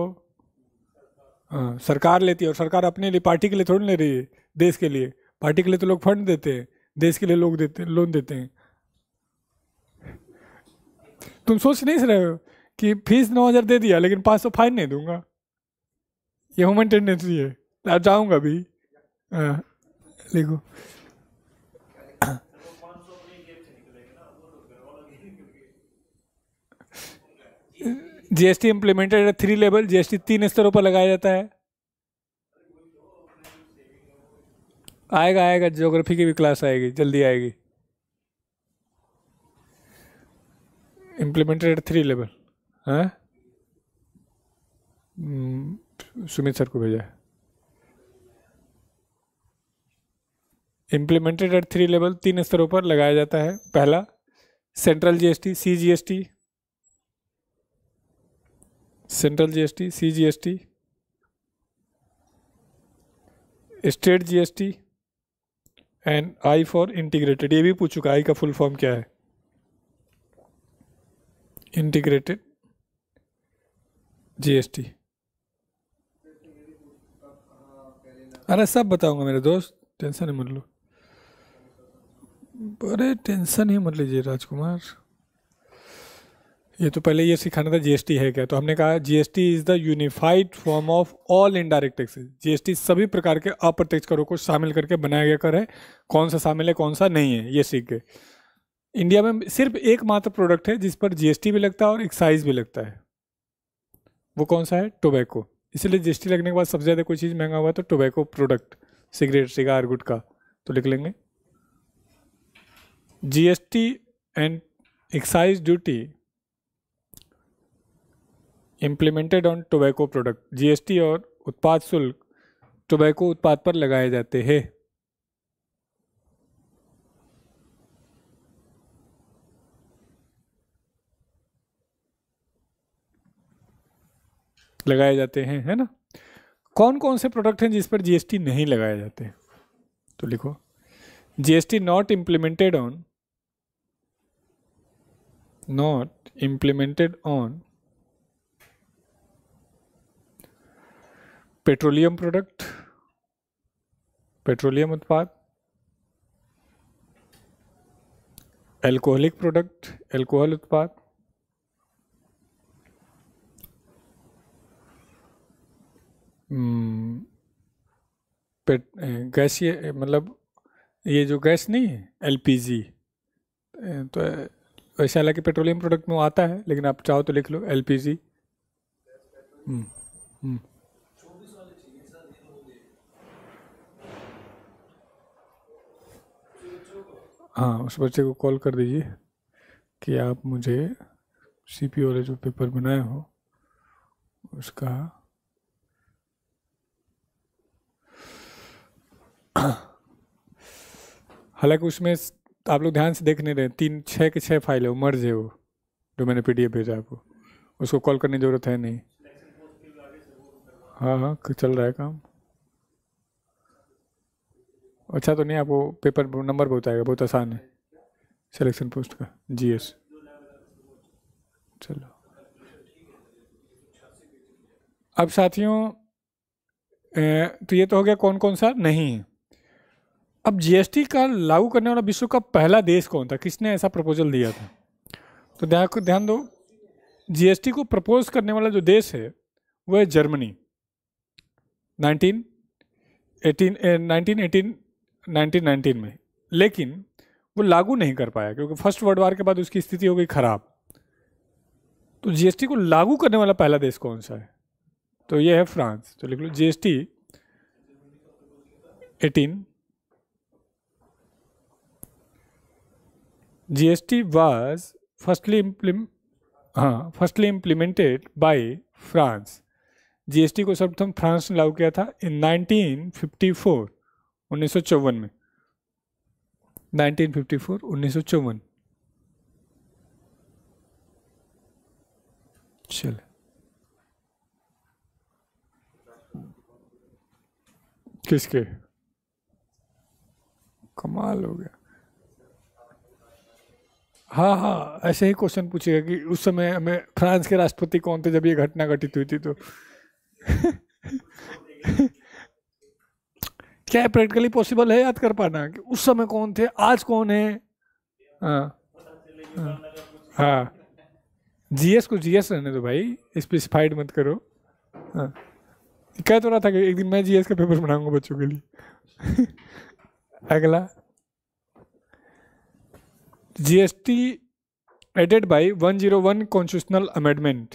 A: हाँ सरकार लेती है और सरकार अपने लिए पार्टी के लिए थोड़ी ले रही है देश के लिए पार्टी के लिए तो लोग फंड देते हैं देश के लिए लोग देते लोन देते हैं तुम सोच नहीं रहे हो कि फीस नौ हज़ार दे दिया लेकिन पाँच सौ फाइन नहीं दूंगा ये ह्यूमन टेंडेंसी है आप जाऊँगा भी हाँ लिखो जीएसटी इम्प्लीमेंटेड है थ्री लेवल जीएसटी तीन स्तरों पर लगाया जाता है आएगा आएगा ज्योग्राफी की भी क्लास आएगी जल्दी आएगी इम्प्लीमेंटेड थ्री लेवल हाँ hmm, सुमित सर को भेजा है इम्प्लीमेंटेड एट थ्री लेवल तीन स्तरों पर लगाया जाता है पहला central GST CGST central GST, CGST, state GST and I for integrated ये भी पूछ चुका आई का फुल फॉर्म क्या है इंटीग्रेटेड जीएसटी अरे सब बताऊंगा मेरे दोस्त टेंशन ही मत लो अरे टेंशन ही मत लीजिए राजकुमार ये तो पहले ये सिखाना था जीएसटी है क्या तो हमने कहा GST is the unified form of all indirect taxes GST सभी प्रकार के अप्रत्यक्ष करों को शामिल करके बनाया गया कर है कौन सा शामिल है कौन सा नहीं है ये सीख गए इंडिया में सिर्फ एक मात्र प्रोडक्ट है जिस पर जीएसटी भी लगता है और एक्साइज भी लगता है वो कौन सा है टोबैको इसलिए जीएसटी लगने के बाद सबसे ज़्यादा कोई चीज़ महंगा हुआ तो टोबैको प्रोडक्ट सिगरेट सिगार का तो लिख लेंगे GST and excise duty implemented on tobacco product GST और उत्पाद शुल्क टोबैको उत्पाद पर लगाए जाते हैं लगाए जाते हैं है ना कौन कौन से प्रोडक्ट हैं जिस पर जीएसटी नहीं लगाए जाते तो लिखो GST not implemented on not implemented on petroleum product petroleum उत्पाद एल्कोहलिक प्रोडक्ट एल्कोहल उत्पाद हम्म, पेट ये मतलब ये जो गैस नहीं है एलपीजी तो वैसे हालांकि पेट्रोलियम प्रोडक्ट में आता है लेकिन आप चाहो तो लिख लो एलपीजी पी हम्म, हम्म। हाँ उस बच्चे को कॉल कर दीजिए कि आप मुझे सी पी वाले जो पेपर बनाए हो उसका हालांकि उसमें आप लोग ध्यान से देख नहीं रहे तीन छः के छः फाइल है वो मर्ज है वो जो मैंने एफ भेजा आपको उसको कॉल करने की ज़रूरत है नहीं हाँ हाँ चल रहा है काम अच्छा तो नहीं आपको पेपर नंबर बहुत आएगा बहुत आसान है सिलेक्शन पोस्ट का जीएस चलो अब साथियों तो ये तो हो गया कौन कौन सा नहीं है अब जीएसटी का लागू करने वाला विश्व का पहला देश कौन था किसने ऐसा प्रपोजल दिया था तो ध्यान ध्यान दो जीएसटी को प्रपोज करने वाला जो देश है वह है जर्मनी 19 18 एटीन 1919 में लेकिन वो लागू नहीं कर पाया क्योंकि फर्स्ट वर्ल्ड वार के बाद उसकी स्थिति हो गई ख़राब तो जीएसटी को लागू करने वाला पहला देश कौन सा है तो ये है फ्रांस तो लिख लो जीएसटी 18 जीएसटी वाज फर्स्टली इम्प्लीम हाँ firstly implemented by France GST को सर्वप्रथम फ्रांस ने लागू किया था इन 1954 उन्नीस में 1954 1954 चल किसके कमाल हो गया हाँ हाँ ऐसे ही क्वेश्चन पूछेगा कि उस समय हमें फ्रांस के राष्ट्रपति कौन थे जब ये घटना घटित हुई थी तो क्या प्रैक्टिकली पॉसिबल है याद कर पाना कि उस समय कौन थे आज कौन है हाँ हाँ एस को जीएस रहने दो भाई स्पेसिफाइड मत करो हाँ कह तो रहा था कि एक दिन मैं जीएस का पेपर बनाऊंगा बच्चों के लिए अगला G S T added by one zero one constitutional amendment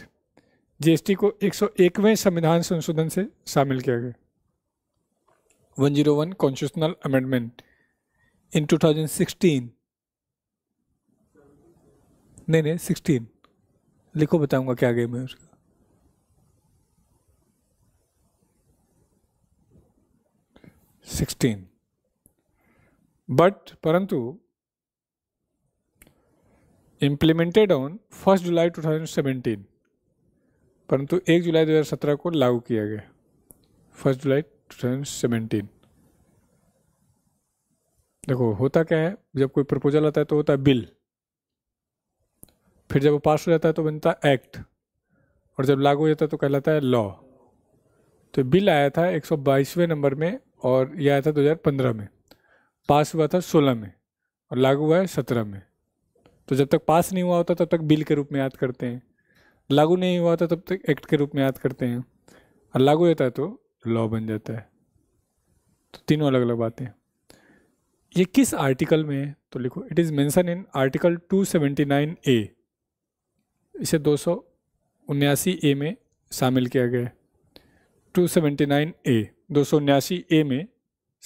A: T को एक सौ एकवें संविधान संशोधन से शामिल किया गया 101 constitutional amendment in 2016 नहीं नहीं 16 लिखो बताऊंगा क्या गेम है उसका सिक्सटीन बट परंतु इम्प्लीमेंटेड ऑन फर्स्ट जुलाई 2017 परंतु एक जुलाई 2017 को लागू किया गया फर्स्ट जुलाई 2017 देखो होता क्या है जब कोई प्रपोजल आता है तो होता है बिल फिर जब वो पास हो जाता है तो बनता है एक्ट और जब लागू हो जाता है तो कहलाता है लॉ तो बिल आया था 122वें नंबर में और यह आया था 2015 में पास हुआ था 16 में और लागू हुआ है सत्रह में तो जब तक पास नहीं हुआ होता तब तक बिल के रूप में याद करते हैं लागू नहीं हुआ होता तब तक एक्ट के रूप में याद करते हैं और लागू होता है तो लॉ बन जाता है तो तीनों अलग अलग बातें ये किस आर्टिकल में है तो लिखो it is mention in article 279 A इसे दो ए में शामिल किया गया है 279 ए दो ए में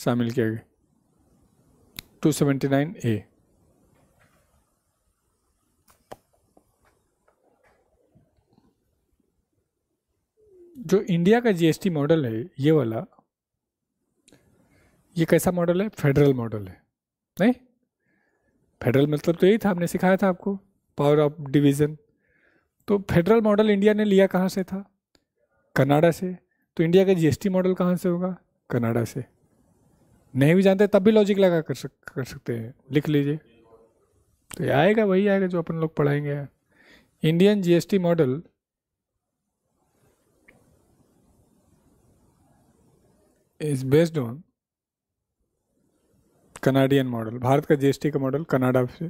A: शामिल किया गया 279 ए जो इंडिया का जीएसटी मॉडल है ये वाला ये कैसा मॉडल है फेडरल मॉडल है नहीं फेडरल मतलब तो यही था हमने सिखाया था आपको पावर ऑफ डिवीज़न तो फेडरल मॉडल इंडिया ने लिया कहाँ से था कनाडा से तो इंडिया का जीएसटी मॉडल कहाँ से होगा कनाडा से नहीं भी जानते तब भी लॉजिक लगा कर सक कर सकते हैं लिख लीजिए तो आएगा वही आएगा जो अपन लोग पढ़ाएंगे Indian GST model is based on Canadian model Bharat का जीएसटी का मॉडल कनाडा से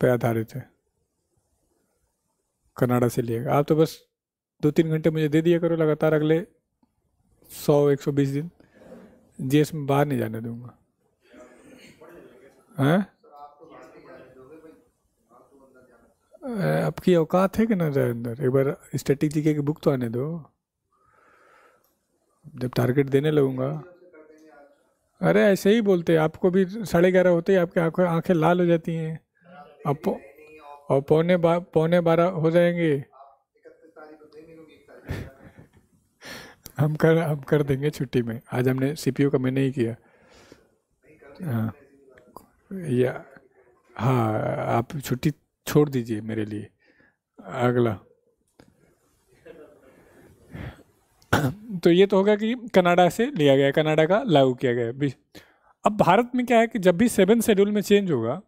A: पे आधारित है कनाडा से लिएगा आप तो बस दो तीन घंटे मुझे दे दिया करो लगातार अगले सौ एक सौ बीस दिन जीएस में बाहर नहीं जाने दूंगा हैं आपकी औकात है कि ना अंदर एक बार स्टेटिक जीके की बुक तो आने दो जब टारगेट देने लगूंगा अरे ऐसे ही बोलते हैं आपको भी साढ़े ग्यारह होते ही आपकी आँखें आँखें लाल हो जाती हैं अब और पौने बा पौने बारह हो जाएंगे हम कर हम कर देंगे छुट्टी में आज हमने सीपीयू का मैंने ही किया हाँ या हाँ आप छुट्टी छोड़ दीजिए मेरे लिए अगला तो ये तो होगा कि कनाडा से लिया गया कनाडा का लागू किया गया भी अब भारत में क्या है कि जब भी सेवन शेड्यूल में चेंज होगा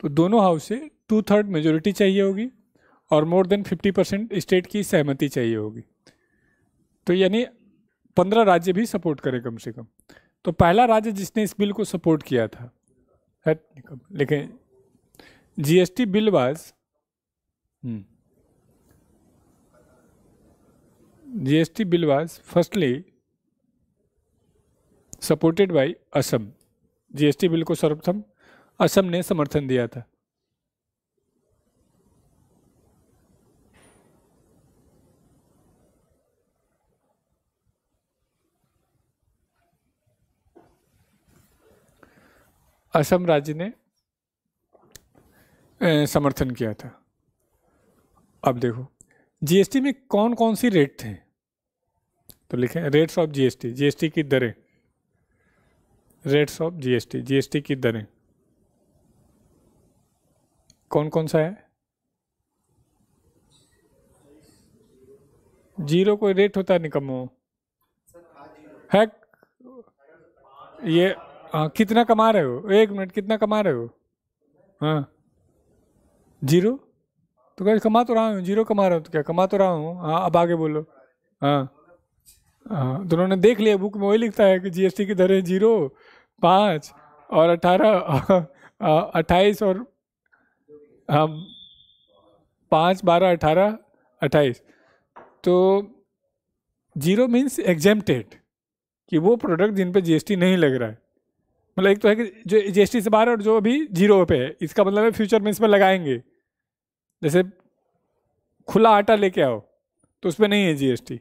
A: तो दोनों हाउस से टू थर्ड मेजोरिटी चाहिए होगी और more than fifty percent state की सहमति चाहिए होगी तो यानी पंद्रह राज्य भी सपोर्ट करें कम से कम तो पहला राज्य जिसने इस बिल को सपोर्ट किया था लेकिन GST bill was GST bill was firstly supported by Assam GST bill को सर्वप्रथम असम ने समर्थन दिया था असम राज्य ने समर्थन किया था अब देखो जीएसटी में कौन कौन सी रेट थे तो लिखें रेट्स ऑफ जीएसटी जीएसटी की दरें रेट्स ऑफ जीएसटी जीएसटी की दरें कौन कौन सा है जीरो कोई रेट होता है निकमो है ये हाँ कितना कमा रहे हो एक मिनट कितना कमा रहे हो हाँ जीरो तो कह कमा तो रहा हूँ जीरो कमा रहा हूँ तो क्या कमा तो रहा हूँ हाँ अब आगे बोलो हाँ हाँ तो उन्होंने देख लिया बुक में वही लिखता है कि जीएसटी की दरें जीरो पाँच और अठारह अट्ठाईस और हाँ पाँच बारह अठारह अट्ठाईस तो जीरो मीन्स एग्जेम्प्टेड कि वो प्रोडक्ट जिन पे जीएसटी नहीं लग रहा है मतलब एक तो है कि जो जीएसटी से बाहर और जो अभी जीरो पे है इसका मतलब है फ्यूचर में इसमें लगाएंगे जैसे खुला आटा लेके आओ तो उसमें नहीं है जीएसटी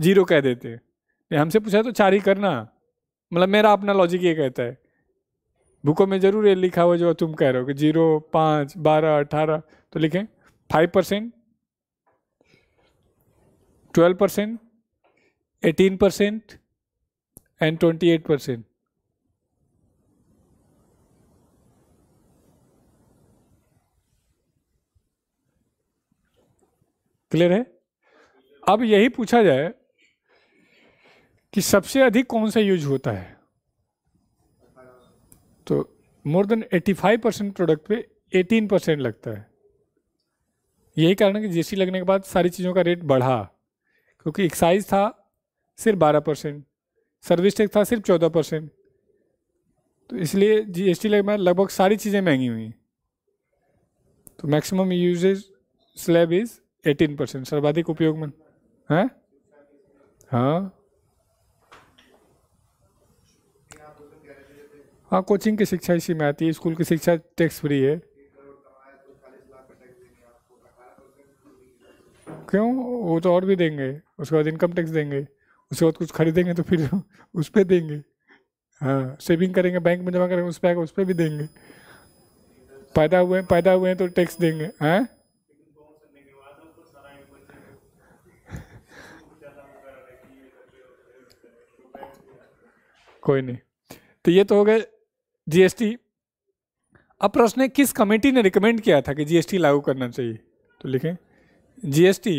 A: जीरो कह देते हैं हमसे पूछा तो चार ही करना मतलब मेरा अपना लॉजिक ये कहता है बुकों में जरूर ये लिखा हुआ जो तुम कह रहे हो कि जीरो पाँच बारह अठारह तो लिखें five percent twelve percent eighteen percent and twenty eight percent clear है अब यही पूछा जाए कि सबसे अधिक कौन सा यूज होता है तो मोर देन 85 परसेंट प्रोडक्ट पे 18 परसेंट लगता है यही कारण है कि जीएसटी लगने के बाद सारी चीज़ों का रेट बढ़ा क्योंकि एक्साइज था सिर्फ 12 परसेंट सर्विस टैक्स था सिर्फ 14 परसेंट तो इसलिए जीएसटी लगने बाद लगभग सारी चीज़ें महंगी हुई तो maximum usage slab is eighteen percent सर्वाधिक उपयोग में है हाँ हाँ कोचिंग की शिक्षा इसी में आती है स्कूल की शिक्षा टैक्स फ्री है क्यों वो तो और भी देंगे उसके बाद इनकम टैक्स देंगे उसके बाद कुछ खरीदेंगे तो फिर उस पर देंगे हाँ सेविंग करेंगे बैंक में जमा करेंगे उस पर आएगा उस पर भी देंगे पैदा हुए पैदा हुए हैं तो टैक्स देंगे हैं कोई नहीं तो ये तो हो गए जीएसटी अब प्रश्न है किस कमेटी ने रिकमेंड किया था कि जीएसटी लागू करना चाहिए तो लिखें GST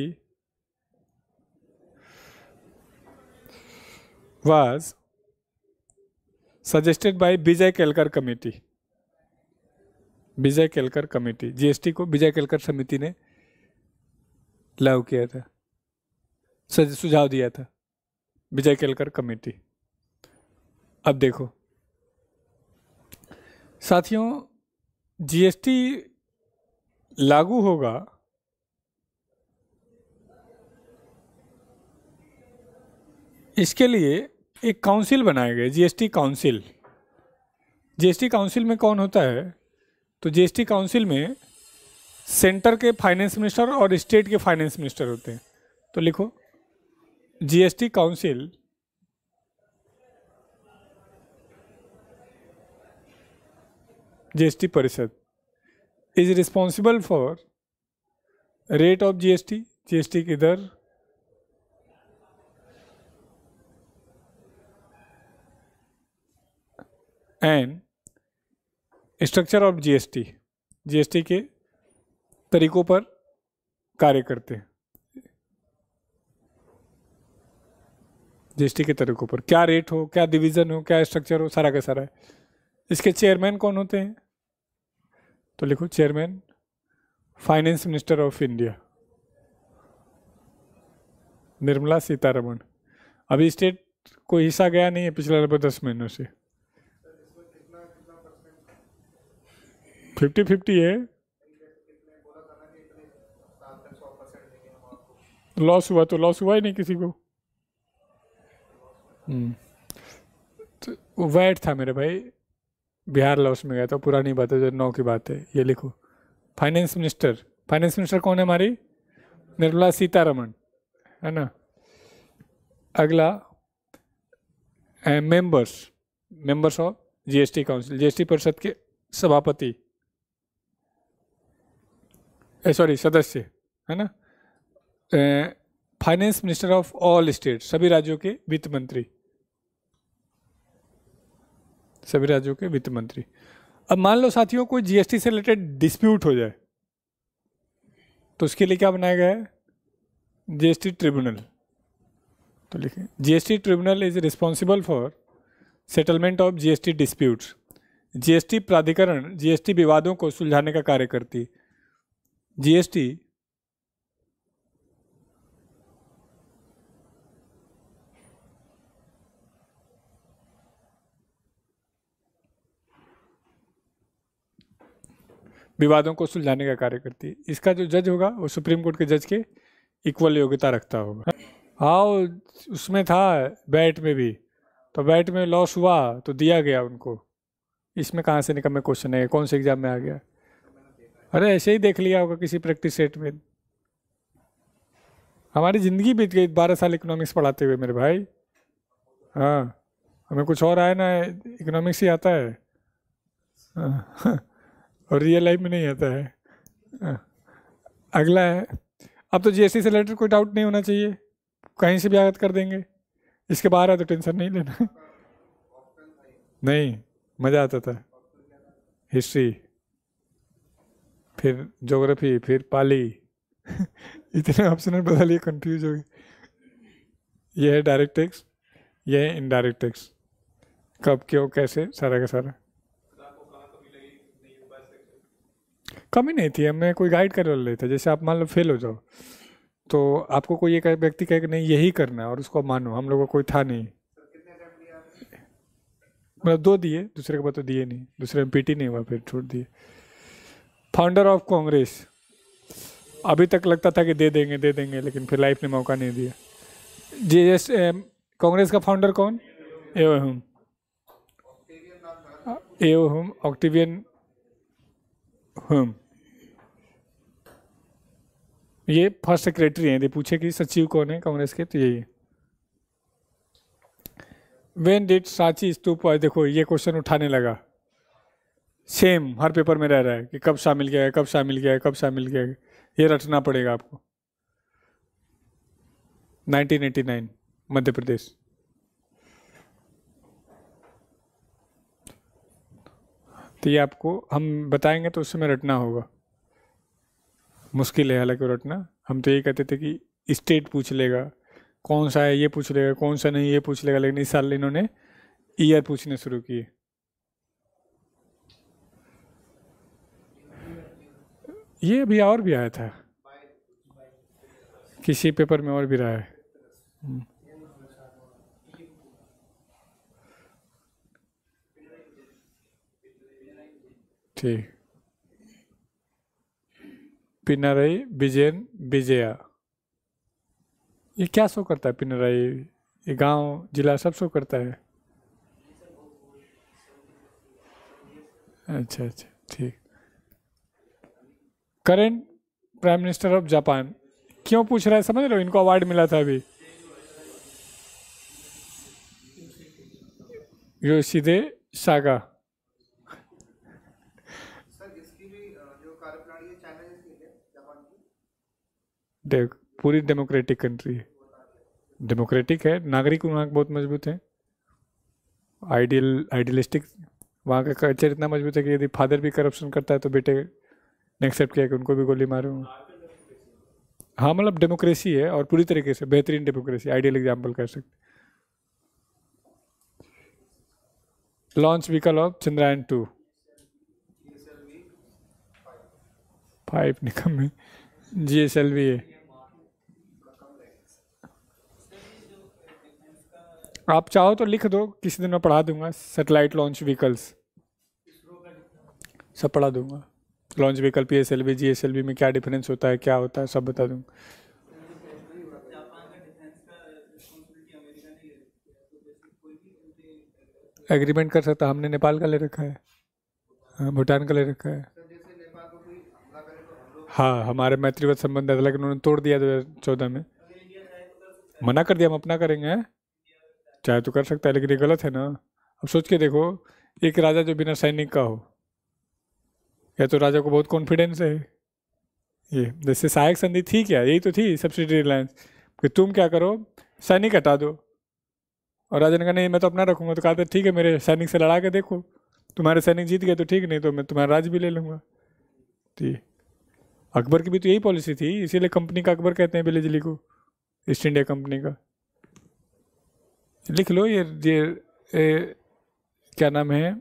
A: was suggested by Vijay Kelkar committee Vijay Kelkar committee GST को विजय केलकर समिति ने लागू किया था सुझाव दिया था विजय केलकर कमेटी अब देखो साथियों जीएसटी लागू होगा इसके लिए एक काउंसिल बनाया गया जीएसटी काउंसिल जीएसटी काउंसिल में कौन होता है तो जीएसटी काउंसिल में सेंटर के फाइनेंस मिनिस्टर और स्टेट के फाइनेंस मिनिस्टर होते हैं तो लिखो जीएसटी काउंसिल जीएसटी परिषद is responsible for rate of GST GST की दर and structure of GST GST के तरीकों पर कार्य करते हैं जीएसटी के तरीकों पर क्या रेट हो क्या डिवीज़न हो क्या स्ट्रक्चर हो सारा का सारा है इसके चेयरमैन कौन होते हैं तो लिखो chairman finance minister of India Nirmala Sitharaman अभी स्टेट को हिस्सा गया नहीं है पिछले लगभग दस महीनों से फिफ्टी फिफ्टी है लॉस हुआ तो लॉस हुआ ही नहीं किसी को हम्म। तो वैट था मेरे भाई बिहार लॉस में गया था पुरानी बात है जो नौ की बात है ये लिखो फाइनेंस मिनिस्टर फाइनेंस मिनिस्टर कौन है हमारी निर्मला सीतारमन है ना अगला members members of GST council GST परिषद के सभापति सॉरी सदस्य है ना finance minister of all state सभी राज्यों के वित्त मंत्री सभी राज्यों के वित्त मंत्री अब मान लो साथियों कोई जीएसटी से रिलेटेड डिस्प्यूट हो जाए तो उसके लिए क्या बनाया गया है जीएसटी ट्रिब्यूनल तो लिखें GST tribunal is responsible for settlement of GST disputes GST प्राधिकरण जीएसटी विवादों को सुलझाने का कार्य करती जीएसटी विवादों को सुलझाने का कार्य करती है इसका जो जज होगा वो सुप्रीम कोर्ट के जज के इक्वल योग्यता रखता होगा हाँ उसमें था बैट में भी तो बैट में लॉस हुआ तो दिया गया उनको इसमें कहाँ से निकम्मे क्वेश्चन है कौन से एग्जाम में आ गया अरे ऐसे ही देख लिया होगा किसी प्रैक्टिस सेट में हमारी ज़िंदगी बीत गई बारह साल इकोनॉमिक्स पढ़ाते हुए मेरे भाई हाँ हमें कुछ और आया ना इकोनॉमिक्स ही आता है हाँ। और रियल लाइफ में नहीं आता है हाँ। अगला है अब तो जीएसटी से रिलेटेड कोई डाउट नहीं होना चाहिए कहीं से भी आगत कर देंगे इसके बाहर है तो टेंशन नहीं लेना नहीं मज़ा आता था हिस्ट्री फिर जोग्राफी फिर पाली इतने ऑप्शन बदल ये कन्फ्यूज हो गए ये है डायरेक्ट टैक्स ये है इनडायरेक्ट टैक्स कब क्यों कैसे सारा का सारा कमी नहीं थी हमें कोई गाइड कर लेते जैसे आप मान लो फेल हो जाओ तो आपको कोई एक व्यक्ति कहे कि नहीं यही करना है और उसको मानो हम लोगों को कोई था नहीं मतलब दो दिए दूसरे के बाद तो दिए नहीं दूसरे में पीटी नहीं हुआ फिर छोड़ दिए फाउंडर ऑफ कांग्रेस अभी तक लगता था कि दे देंगे दे देंगे लेकिन फिर लाइफ ने मौका नहीं दिया जे एस कांग्रेस का फाउंडर कौन एओ हम एओ हम ऑक्टिवियन हम ये फर्स्ट सेक्रेटरी हैं ये पूछे कि सचिव कौन है कांग्रेस के तो यही वेन डिट सांची स्तूप देखो ये क्वेश्चन उठाने लगा सेम हर पेपर में रह रहा है कि कब शामिल किया है कब शामिल किया है कब शामिल किया है ये रटना पड़ेगा आपको 1989 मध्य प्रदेश तो ये आपको हम बताएंगे तो उसमें रटना होगा मुश्किल है हालांकि रटना हम तो ये कहते थे कि स्टेट पूछ लेगा कौन सा है ये पूछ लेगा कौन सा नहीं ये पूछ लेगा लेकिन इस साल इन्होंने ईयर पूछने शुरू किए ये अभी और भी आया था किसी पेपर में और भी रहा है हम्म। ठीक पिनराई विजयन विजया ये क्या शो करता है पिनराई ये गांव जिला सब शो करता है अच्छा अच्छा ठीक current prime minister of Japan क्यों पूछ रहा है समझ रहे हो इनको अवार्ड मिला था अभी योशिदे सागा देख पूरी डेमोक्रेटिक कंट्री है डेमोक्रेटिक है नागरिक वहाँ बहुत मजबूत है आइडियल आइडियलिस्टिक वहाँ का कल्चर इतना मजबूत है कि यदि फादर भी करप्शन करता है तो बेटे ने एक्सेप्ट किया कि उनको भी गोली मारे हाँ मतलब डेमोक्रेसी है और पूरी तरीके से बेहतरीन डेमोक्रेसी आइडियल एग्जाम्पल कह सकते launch vehicle of Chandrayaan two five निकम में जी एस एल वी है आप चाहो तो लिख दो किसी दिन मैं पढ़ा दूंगा सेटेलाइट लॉन्च व्हीकल्स सब पढ़ा दूंगा launch vehicle P S L B G S L B में क्या डिफरेंस होता है क्या होता है सब बता दूंगा एग्रीमेंट कर सकता हमने नेपाल का ले रखा है हाँ भूटान का ले रखा है हाँ हमारे मैत्रीवत संबंध है लेकिन उन्होंने तोड़ दिया दो हज़ार चौदह में मना कर दिया हम अपना करेंगे चाहे तो कर सकता है लेकिन ये गलत है ना अब सोच के देखो एक राजा जो बिना सैनिक का हो या तो राजा को बहुत कॉन्फिडेंस है ये जैसे सहायक संधि थी क्या यही तो थी सब्सिडी रिलायंस कि तुम क्या करो सैनिक हटा दो और राजा ने कहा नहीं मैं तो अपना रखूंगा तो कहा था तो ठीक है मेरे सैनिक से लड़ा के देखो तुम्हारे सैनिक जीत गए तो ठीक नहीं तो मैं तुम्हारा राज भी ले लूँगा तो अकबर की भी तो यही पॉलिसी थी इसीलिए कंपनी का अकबर कहते हैं बिलेजली को ईस्ट इंडिया कंपनी का लिख लो ये ये ए, क्या नाम है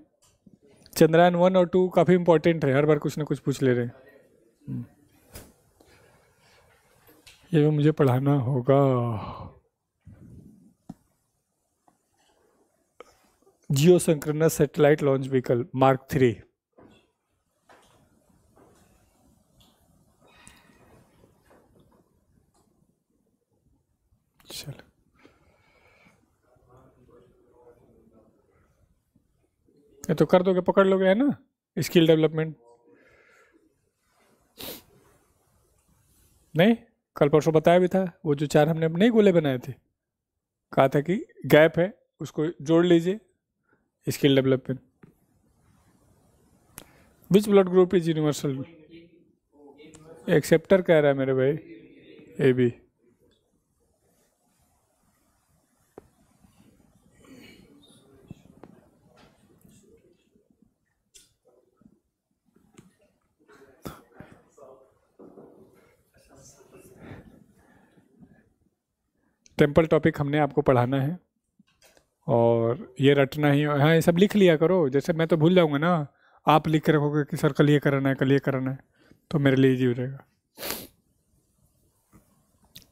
A: चंद्रयान वन और टू काफ़ी इम्पोर्टेंट है हर बार कुछ ना कुछ पूछ ले रहे हम्म। ये भी मुझे पढ़ाना होगा geo synchronous satellite launch vehicle mark three चलो ये तो कर दोगे पकड़ लोगे है ना स्किल डेवलपमेंट नहीं कल परसों बताया भी था वो जो चार हमने नहीं गोले बनाए थे कहा था कि गैप है उसको जोड़ लीजिए skill development which blood group is universal acceptor कह रहा है मेरे भाई ए बी टेम्पल टॉपिक हमने आपको पढ़ाना है और ये रटना ही हाँ ये सब लिख लिया करो जैसे मैं तो भूल जाऊँगा ना आप लिख के रखोगे कि सर कल ये कराना है कल ये कराना है तो मेरे लिए ईजी हो जाएगा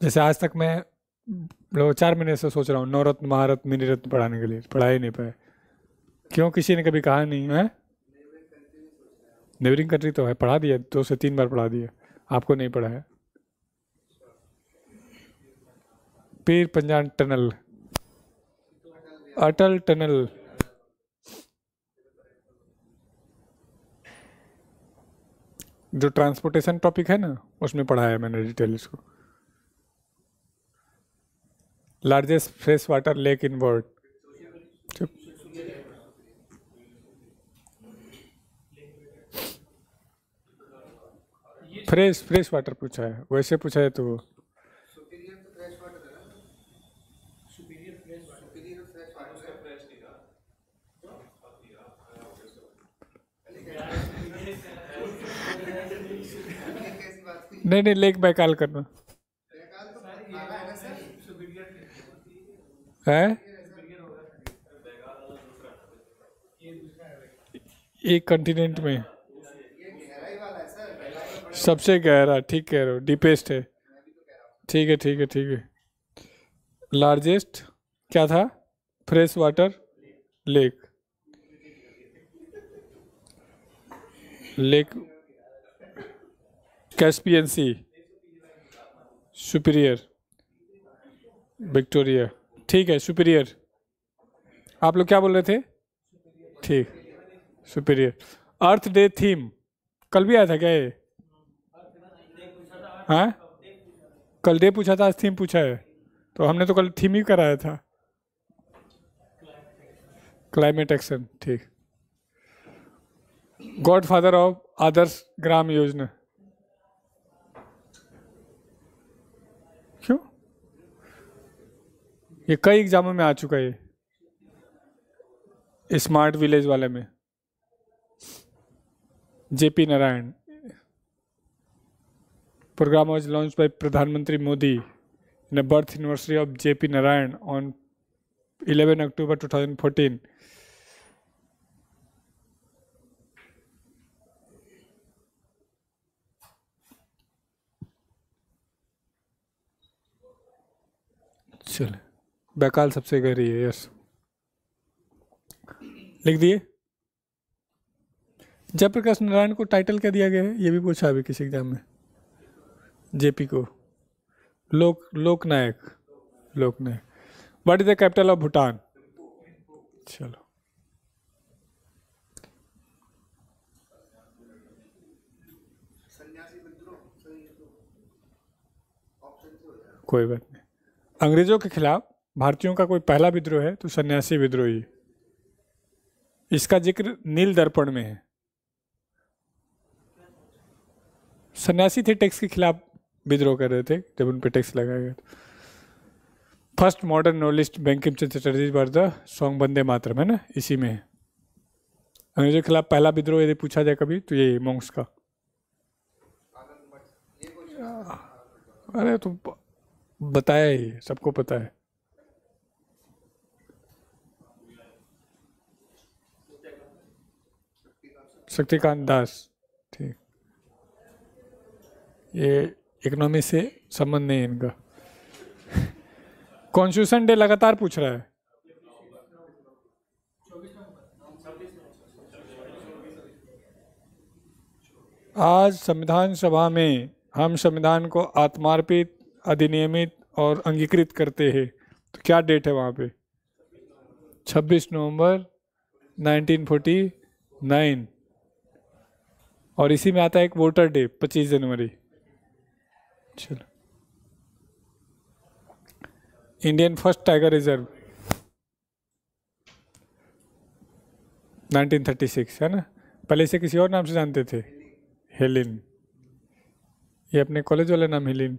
A: जैसे आज तक मैं लोग चार महीने से सोच रहा हूँ नवरत्न महारत्न रत्न पढ़ाने के लिए पढ़ा ही नहीं पाए क्यों किसी ने कभी कहा नहीं है नेबरिंग कंट्री तो है पढ़ा दिया दो से तीन बार पढ़ा दिया आपको नहीं पढ़ा है पीर पंजान टनल अटल टनल जो ट्रांसपोर्टेशन टॉपिक है ना उसमें पढ़ाया मैंने डिटेल इसको largest fresh water lake in world fresh fresh water पूछा है वैसे पूछा है तो नहीं नहीं लेक बैकाल करना है एक कंटिनेंट में सबसे गहरा ठीक कह रहे हो डीपेस्ट है ठीक है ठीक है ठीक है लार्जेस्ट क्या था fresh water lake lake Caspian sea Superior Victoria ठीक है सुपीरियर आप लोग क्या बोल रहे थे ठीक सुपीरियर अर्थ डे थीम कल भी आया था क्या ये हाँ कल डे पूछा था आज थीम पूछा है तो हमने तो कल थीम ही कराया था क्लाइमेट एक्शन ठीक god father of Adarsh Gram Yojana ये कई एग्जामों में आ चुका है ये स्मार्ट विलेज वाले में JP Narayan programme was launch by प्रधानमंत्री Modi in the birth anniversary of JP Narayan on eleven October two thousand fourteen चले बैकाल सबसे गहरी है यस लिख दिए जयप्रकाश नारायण को टाइटल क्या दिया गया है ये भी पूछा अभी किसी एग्जाम में जेपी को लोक Loknayak Loknayak what is the capital of Bhutan चलो कोई बात नहीं अंग्रेजों के खिलाफ भारतीयों का कोई पहला विद्रोह है तो सन्यासी विद्रोही इसका जिक्र नील दर्पण में है सन्यासी थे टैक्स के खिलाफ विद्रोह कर रहे थे जब उन पर टैक्स लगाया गया first modern novelist Bankim Chandra Chatterjee wrote the song Bande Mataram है ना इसी में है अंग्रेजों के खिलाफ पहला विद्रोह यदि पूछा जाए कभी तो ये मोंग्स का अरे तो बताया ही सबको पता है शक्तिकांत दास ठीक ये इकोनॉमी से संबंध नहीं है इनका कॉन्स्टिट्यूशन डे लगातार पूछ रहा है आज संविधान सभा में हम संविधान को आत्मार्पित अधिनियमित और अंगीकृत करते हैं तो क्या डेट है वहाँ पे 26 नवंबर 1949 और इसी में आता है एक वोटर डे पच्चीस जनवरी चलो इंडियन फर्स्ट टाइगर रिजर्व 1936 है ना पहले इसे किसी और नाम से जानते थे हेलिन ये अपने कॉलेज वाला नाम हेलिन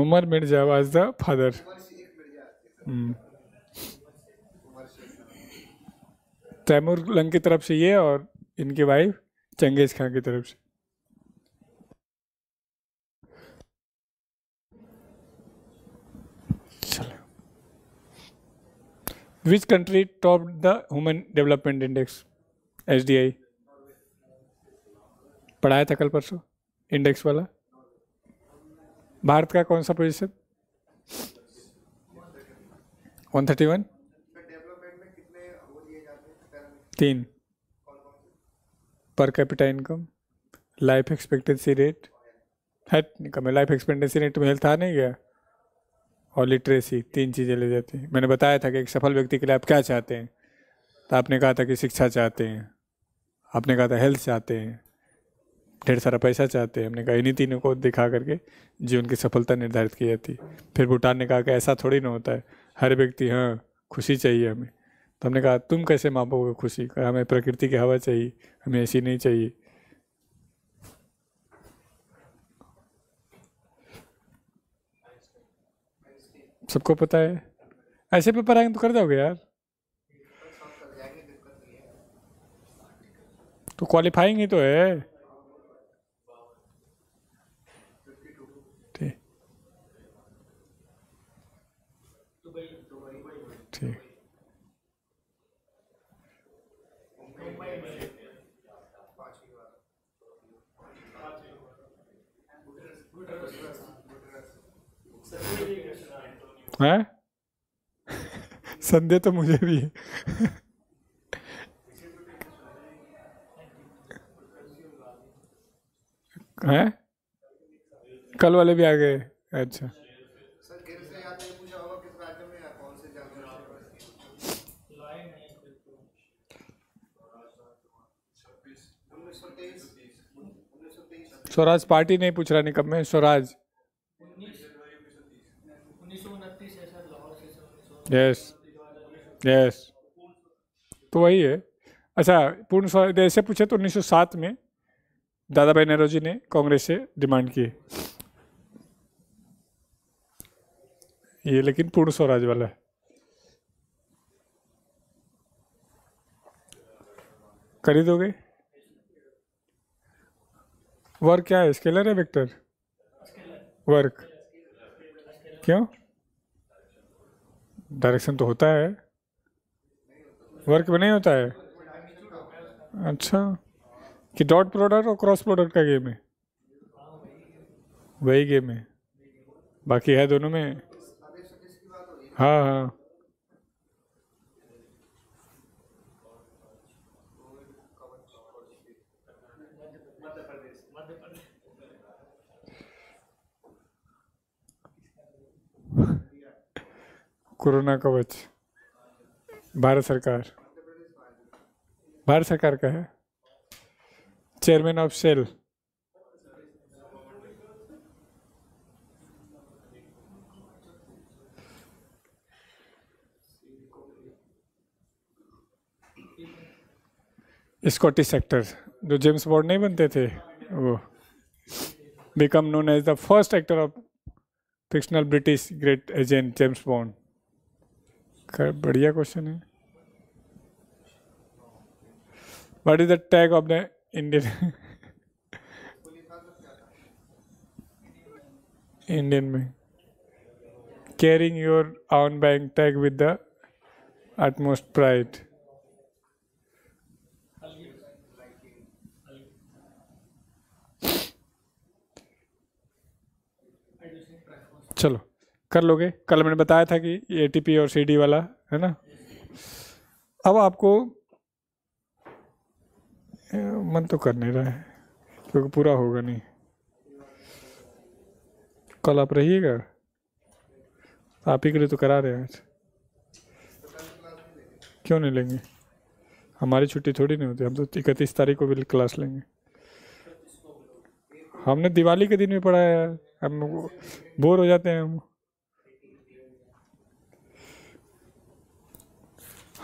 A: Umar Mirza was the father Hmm. Taimur Lang की तरफ से ये और इनकी वाइफ चंगेज खान की तरफ से चलो which country top the human development index H पढ़ाया था कल परसों इंडेक्स वाला भारत का कौन सा पोजिशन वन थर्टी वन तीन per capita income life expectancy rate हेट इनकम है लाइफ एक्सपेक्टेंसी रेट में हेल्थ आ नहीं गया और लिटरेसी तीन चीज़ें ले जाती हैं मैंने बताया था कि एक सफल व्यक्ति के लिए आप क्या चाहते हैं तो आपने कहा था कि शिक्षा चाहते हैं आपने कहा था हेल्थ चाहते हैं ढेर सारा पैसा चाहते हैं हमने कहा इन्हीं तीनों को दिखा करके जीवन की सफलता निर्धारित की जाती है फिर भूटान ने कहा कि ऐसा थोड़ी ना होता है हर व्यक्ति हाँ खुशी चाहिए हमें तो हमने कहा तुम कैसे मापोगे खुशी कहा हमें प्रकृति की हवा चाहिए हमें ऐसी नहीं चाहिए सबको पता है ऐसे पेपर आएंगे तो कर जाओगे यार तो क्वालिफाइंग ही तो है है संदेह तो मुझे भी है हैं कल वाले भी आ गए अच्छा स्वराज पार्टी नहीं पूछ रहा निकम में स्वराज यस यस तो वही है अच्छा पूर्ण स्वराज ऐसे पूछे तो 1907 में दादा भाई नेहरू जी ने कांग्रेस से डिमांड की ये लेकिन पूर्ण स्वराज वाला है खरीदोगे दोगे वर्क क्या है स्केलर है वेक्टर वर्क क्यों डायरेक्शन तो होता है वर्क में नहीं होता है अच्छा कि डॉट प्रोडक्ट और क्रॉस प्रोडक्ट का गेम है वही गेम है बाकी है दोनों में हाँ हाँ कोरोना कवच भारत सरकार भारत सरकार का है chairman of SAIL Scottish actor जो जेम्स बॉर्ड नहीं बनते थे वो become known as the first actor of fictional British great agent James Bond बढ़िया क्वेश्चन है what is the tag of the Indian Indian में carrying your own bank tag with the utmost pride चलो कर लोगे कल मैंने बताया था कि ए और सी वाला है ना अब आपको मन तो कर नहीं रहा है क्योंकि पूरा होगा नहीं कल आप रहिएगा आप ही के लिए तो करा रहे हैं आज क्यों नहीं लेंगे हमारी छुट्टी थोड़ी नहीं होती हम तो इकतीस तारीख को भी क्लास लेंगे हमने दिवाली के दिन भी पढ़ाया हम बोर हो जाते हैं हम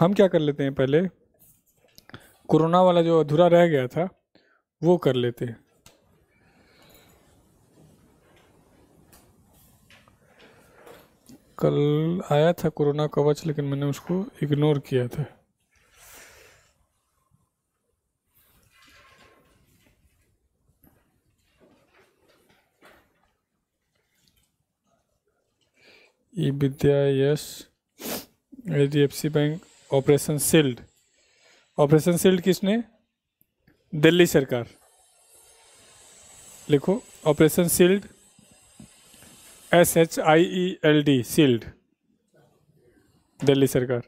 A: हम क्या कर लेते हैं पहले कोरोना वाला जो अधूरा रह गया था वो कर लेते हैं कल आया था कोरोना कवच लेकिन मैंने उसको इग्नोर किया था E Vidya yes H D F C bank operation sealed operation sealed किसने दिल्ली सरकार लिखो operation sealed S H I E e L D sealed Delhi सरकार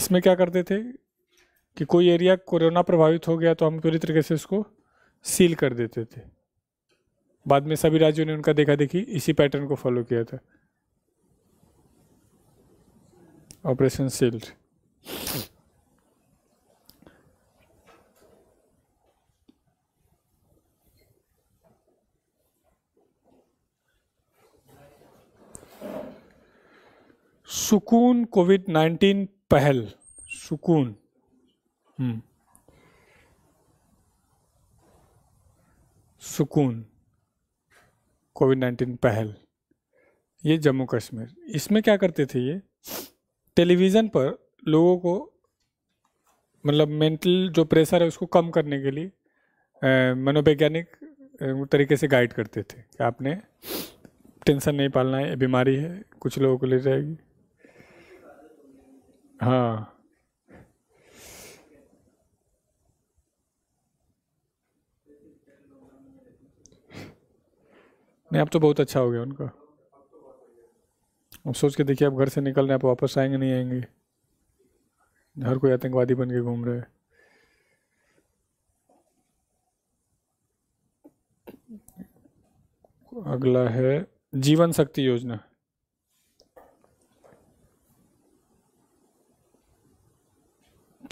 A: इसमें क्या करते थे कि कोई एरिया कोरोना प्रभावित हो गया तो हम पूरी तरीके से उसको सील कर देते थे बाद में सभी राज्यों ने उनका देखा देखी इसी पैटर्न को फॉलो किया था operation sealed Sukoon covid nineteen पहल सुकून हम्म। सुकून कोविड नाइन्टीन पहल ये जम्मू कश्मीर इसमें क्या करते थे ये टेलीविज़न पर लोगों को मतलब मेंटल जो प्रेशर है उसको कम करने के लिए मनोवैज्ञानिक तरीके से गाइड करते थे कि आपने टेंशन नहीं पालना है बीमारी है कुछ लोगों को ले जाएगी हाँ नहीं आप तो बहुत अच्छा हो गया उनका अब सोच के देखिए आप घर से निकल रहे हैं आप वापस आएंगे नहीं आएंगे हर कोई आतंकवादी बन के घूम रहे हैं अगला है जीवन शक्ति योजना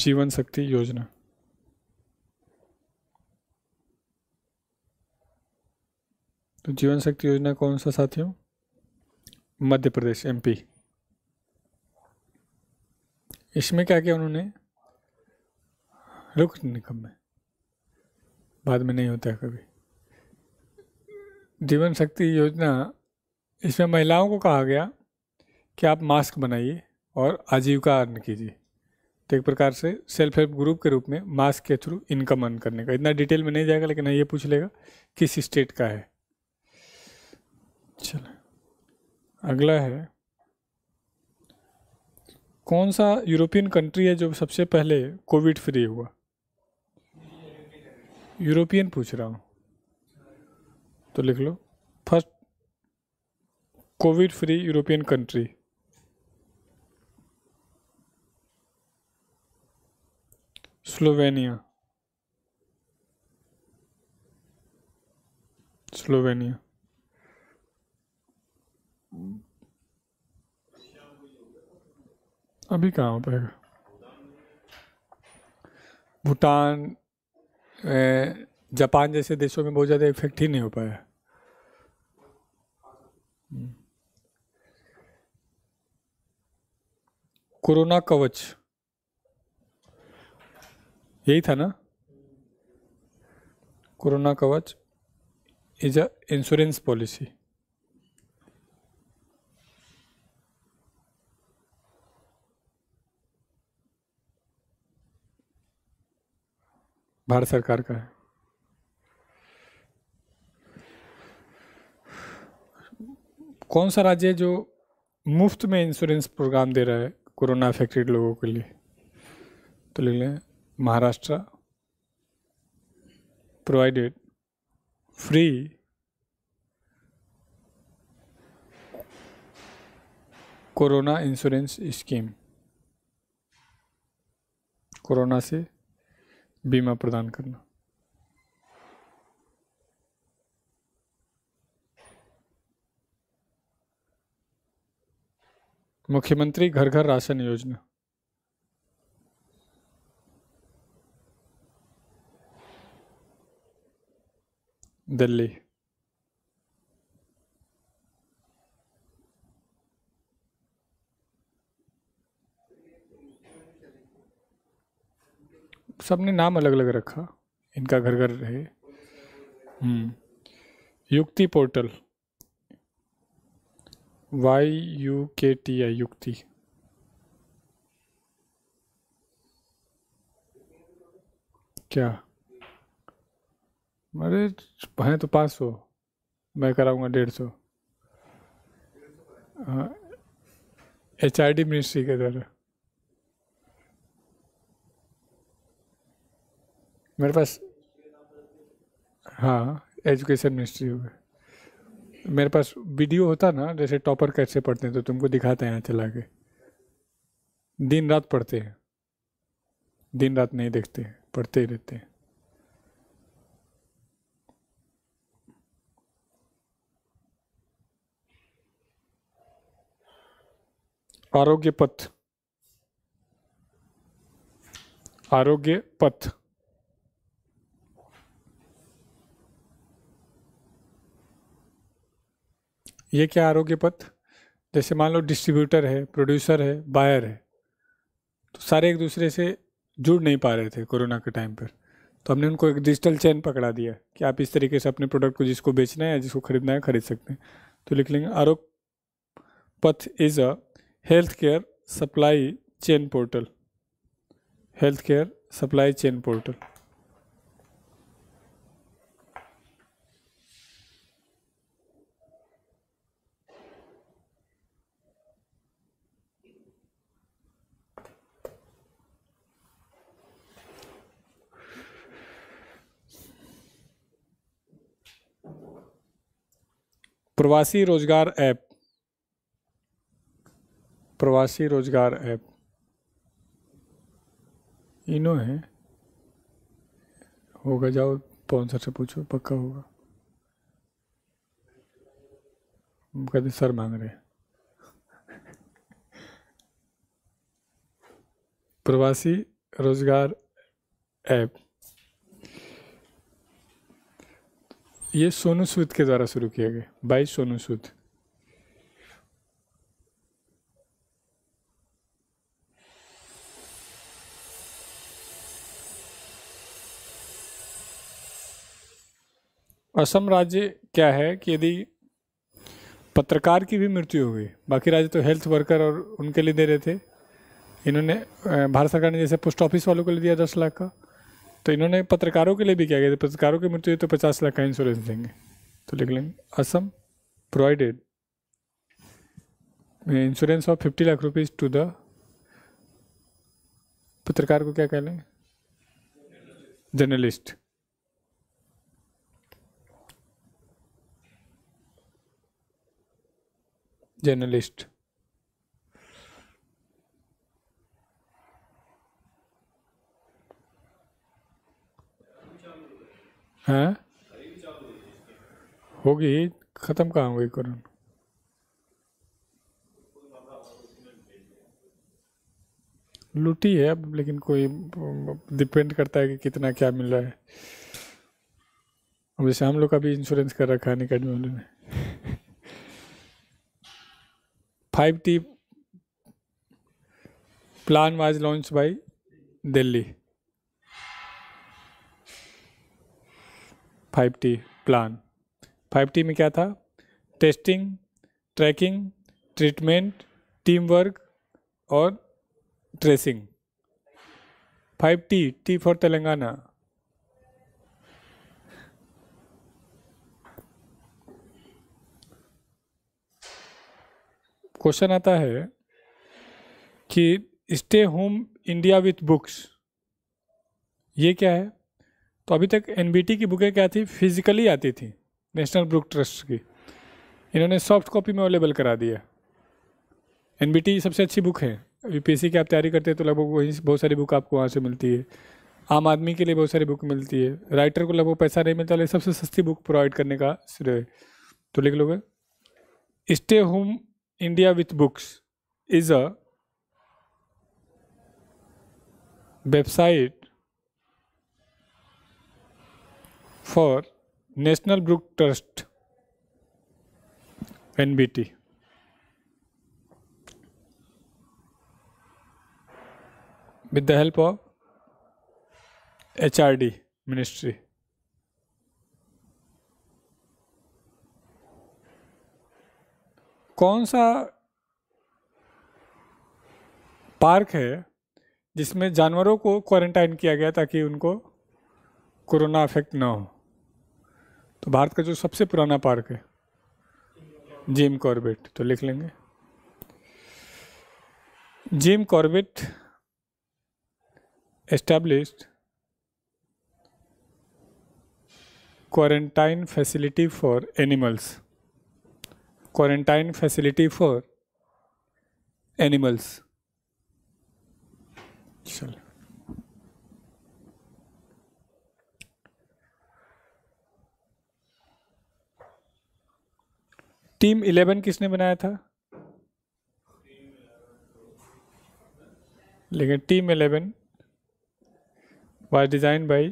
A: जीवन शक्ति योजना तो जीवन शक्ति योजना कौन सा साथियों मध्य प्रदेश एमपी इसमें क्या किया उन्होंने रुक निकम में बाद में नहीं होता है कभी जीवन शक्ति योजना इसमें महिलाओं को कहा गया कि आप मास्क बनाइए और आजीविका अर्न कीजिए तो एक प्रकार से सेल्फ हेल्प ग्रुप के रूप में मास्क के थ्रू इनकम अर्न करने का इतना डिटेल में नहीं जाएगा लेकिन हाँ ये पूछ लेगा किस स्टेट का है चलो अगला है कौन सा यूरोपियन कंट्री है जो सबसे पहले कोविड फ्री हुआ यूरोपियन पूछ रहा हूँ तो लिख लो first covid free European country Slovenia Slovenia अभी कहाँ हो पाएगा भूटान जापान जैसे देशों में बहुत ज़्यादा इफेक्ट ही नहीं हो पाया कोरोना कवच यही था ना corona Kavach is a insurance policy Bharat सरकार का है कौन सा राज्य है जो मुफ्त में इंश्योरेंस प्रोग्राम दे रहा है कोरोना अफेक्टेड लोगों के लिए तो ले लें Maharashtra provided free corona insurance scheme corona से बीमा प्रदान करना मुख्यमंत्री घर घर राशन योजना दिल्ली सबने नाम अलग अलग रखा इनका घर घर है Yukti portal Y U K T I Yukti क्या अरे हैं तो पाँच सौ मैं कराऊंगा डेढ़ सौ एच आई डी मिनिस्ट्री के द्वारा मेरे पास हाँ एजुकेशन मिनिस्ट्री हो मेरे पास वीडियो होता ना जैसे टॉपर कैसे पढ़ते हैं तो तुमको दिखाते हैं यहाँ चला के दिन रात पढ़ते हैं दिन रात नहीं देखते पढ़ते ही रहते हैं आरोग्य पथ आरोग्य पथ ये क्या आरोग्य पथ जैसे मान लो डिस्ट्रीब्यूटर है प्रोड्यूसर है बायर है तो सारे एक दूसरे से जुड़ नहीं पा रहे थे कोरोना के टाइम पर तो हमने उनको एक डिजिटल चैन पकड़ा दिया कि आप इस तरीके से अपने प्रोडक्ट को जिसको बेचना है जिसको खरीदना है खरीद सकते हैं तो लिख लेंगे Arogya Path is a health care supply chain portal health care supply chain portal Pravasi Rojgar app प्रवासी रोजगार ऐप इनो है होगा जाओ पवन सर से पूछो पक्का होगा कहते सर मांग रहे प्रवासी रोजगार ऐप ये सोनू सूद के द्वारा शुरू किया गया बाई सोनू सूद असम राज्य क्या है कि यदि पत्रकार की भी मृत्यु हो गई बाकी राज्य तो हेल्थ वर्कर और उनके लिए दे रहे थे इन्होंने भारत सरकार ने जैसे पोस्ट ऑफिस वालों को लिए दिया दस लाख का तो इन्होंने पत्रकारों के लिए भी क्या गया पत्रकारों की मृत्यु तो पचास लाख का इंश्योरेंस देंगे तो लिख लेंगे Assam provided insurance of fifty lakh rupees to the पत्रकार को क्या कह लें जर्नलिस्ट जर्नलिस्ट हैं होगी ख़त्म कहाँ हो गई कोरोना लूटी है अब लेकिन कोई डिपेंड करता है कि कितना क्या मिल रहा है अब जैसे हम लोग का भी इंश्योरेंस कर रखा है निकट में उन्होंने five T plan was launch by Delhi five T plan five T में क्या था testing tracking treatment team work और tracing five T T for Telangana question आता है कि stay home India with books ये क्या है तो अभी तक एन की बुकें क्या थी फिजिकली आती थी नेशनल बुक ट्रस्ट की इन्होंने सॉफ्ट कॉपी में अवेलेबल करा दिया एन सबसे अच्छी बुक है यू पी की आप तैयारी करते हैं तो लगभग वहीं बहुत सारी बुक आपको वहाँ से मिलती है आम आदमी के लिए बहुत सारी बुक मिलती है राइटर को लगभग पैसा नहीं मिलता लेकिन सबसे सस्ती बुक प्रोवाइड करने का श्रेय तो लिख लोगे stay home India with books is a website for National Brook Trust NBT. with the help of HRD ministry. कौन सा पार्क है जिसमें जानवरों को क्वारंटाइन किया गया ताकि उनको कोरोना अफेक्ट ना हो तो भारत का जो सबसे पुराना पार्क है जिम कॉर्बेट तो लिख लेंगे Jim Corbett established quarantine facility for animals quarantine facility for animals चलो टीम इलेवन किसने बनाया था लेकिन team eleven was design by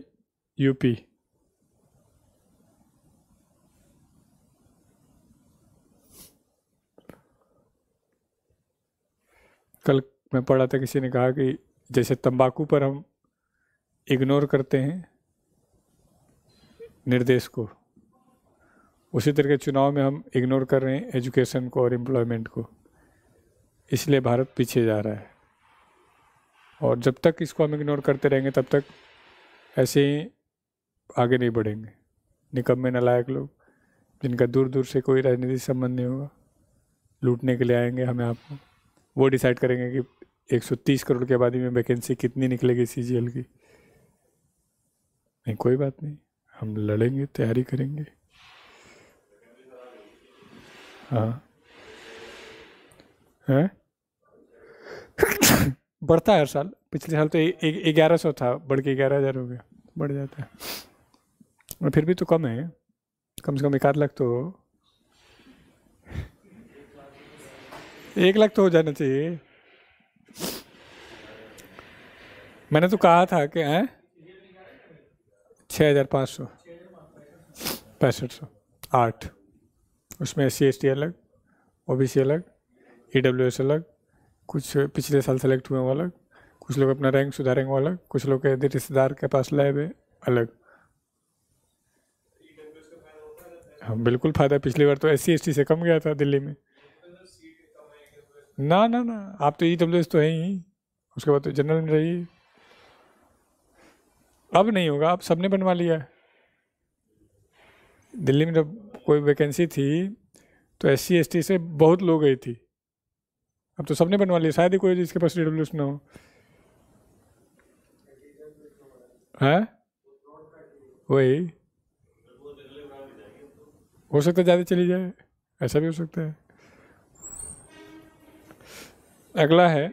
A: UP कल मैं पढ़ा था किसी ने कहा कि जैसे तंबाकू पर हम इग्नोर करते हैं निर्देश को उसी तरह के चुनाव में हम इग्नोर कर रहे हैं एजुकेशन को और एम्प्लॉयमेंट को इसलिए भारत पीछे जा रहा है और जब तक इसको हम इग्नोर करते रहेंगे तब तक ऐसे ही आगे नहीं बढ़ेंगे निकम में नलायक लोग जिनका दूर दूर से कोई राजनीति संबंध नहीं होगा लूटने के लिए आएंगे हमें आपको वो डिसाइड करेंगे कि 130 करोड़ की आबादी में वैकेंसी कितनी निकलेगी सी की नहीं कोई बात नहीं हम लड़ेंगे तैयारी करेंगे हाँ है हाँ। बढ़ता है हर साल पिछले साल तो ग्यारह सौ था बढ़ के ग्यारह हज़ार हो गया बढ़ जाता है और फिर भी तो कम है कम से कम एक आध लाख तो एक लाख तो हो जाना चाहिए मैंने तो कहा था कि हैं छः हज़ार पाँच सौ पैंसठ सौ आठ उसमें सी एस टी अलग ओ बी सी अलग ई डब्ल्यू एस अलग कुछ पिछले साल सेलेक्ट हुए वो अलग कुछ लोग अपना रैंक सुधारेंगे वो अलग कुछ लोग के रिश्तेदार के पास लाए हुए अलग हाँ बिल्कुल फ़ायदा पिछली बार तो एस सी से कम गया था दिल्ली में ना ना ना आप तो ई डब्ल्यू एस तो है ही उसके बाद तो जनरल में अब नहीं होगा आप सबने बनवा लिया है दिल्ली में जब कोई वैकेंसी थी तो एस सी से बहुत लोग गई थी अब तो सबने बनवा लिया शायद ही कोई जिसके पास एस ना हो है वही हो सकता है ज़्यादा चली जाए ऐसा भी हो सकता है अगला है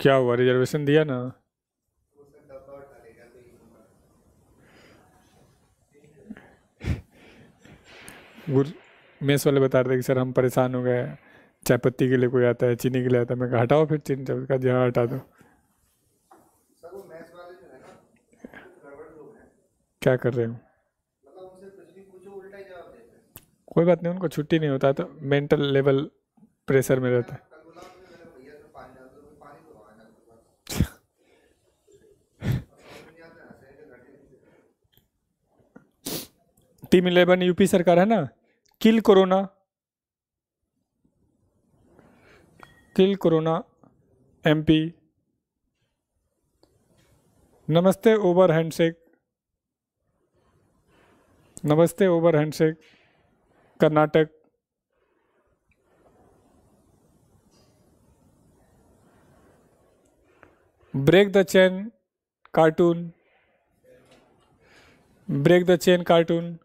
A: क्या हुआ रिजर्वेशन दिया ना गुड़ मेस वाले बता रहे थे कि सर हम परेशान हो गए चाय पत्ती के लिए कोई आता है चीनी के लिए आता है मैं कहा हटाओ फिर चीनी चाय का जहाँ हटा दो क्या कर रहे हो मतलब कोई बात नहीं उनको छुट्टी नहीं होता तो मेंटल लेवल प्रेशर में रहता है टीम इलेवन यूपी सरकार है ना kill corona kill corona MP namaste over handshake namaste over handshake Karnataka break the chain cartoon break the chain cartoon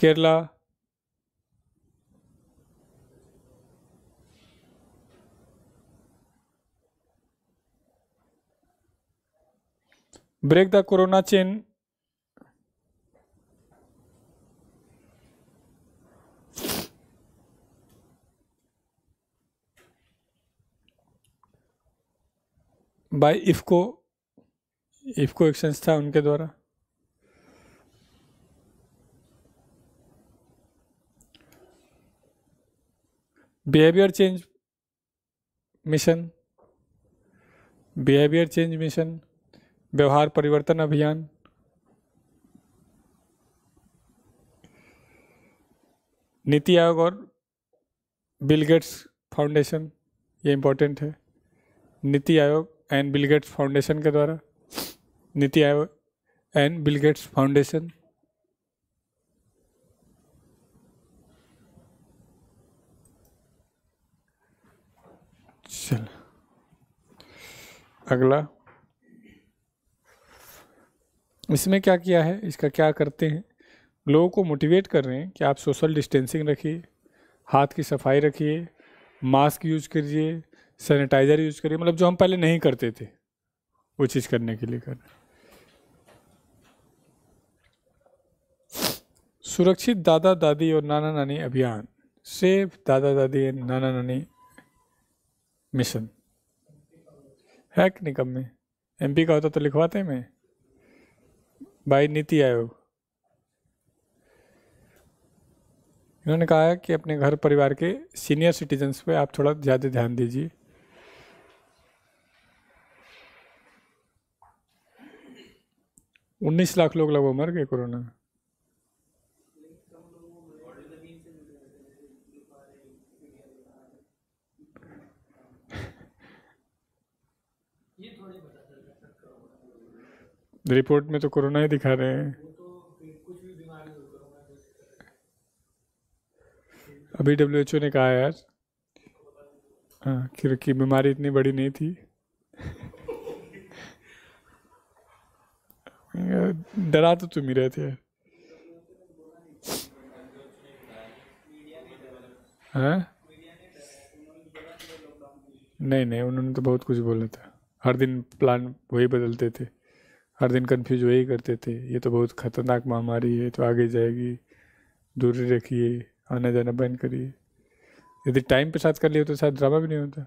A: Kerala break the corona chain by IFFCO IFFCO एक संस्था उनके द्वारा behaviour change mission behaviour change mission व्यवहार परिवर्तन अभियान नीति आयोग और बिल गेट्स फाउंडेशन ये important है नीति आयोग एंड बिल गेट्स फाउंडेशन के द्वारा नीति आयोग एंड बिल गेट्स फाउंडेशन चल अगला इसमें क्या किया है इसका क्या करते हैं लोगों को मोटिवेट कर रहे हैं कि आप सोशल डिस्टेंसिंग रखिए हाथ की सफाई रखिए मास्क यूज करिए सैनिटाइज़र यूज करिए मतलब जो हम पहले नहीं करते थे वो चीज़ करने के लिए कर सुरक्षित दादा दादी और नाना नानी अभियान सेफ दादा दादी नाना नानी मिशन है कि नहीं कम में एम का होता तो लिखवाते मैं बाई नीति आयोग इन्होंने कहा है कि अपने घर परिवार के सीनियर सिटीजन्स पे आप थोड़ा ज़्यादा ध्यान दीजिए उन्नीस लाख लोग लगभग मर गए कोरोना में रिपोर्ट में तो कोरोना ही दिखा रहे हैं अभी डब्ल्यू एच ओ ने कहा यार हाँ कि बीमारी इतनी बड़ी नहीं थी डरा तो तुम ही रहे थे हाँ नहीं नहीं उन्होंने तो बहुत कुछ बोला था हर दिन प्लान वही बदलते थे हर दिन कन्फ्यूज वही करते थे ये तो बहुत खतरनाक महामारी है तो आगे जाएगी दूरी रखिए आना जाना बंद करिए यदि टाइम पे साथ कर लिए तो शायद ड्रामा भी नहीं होता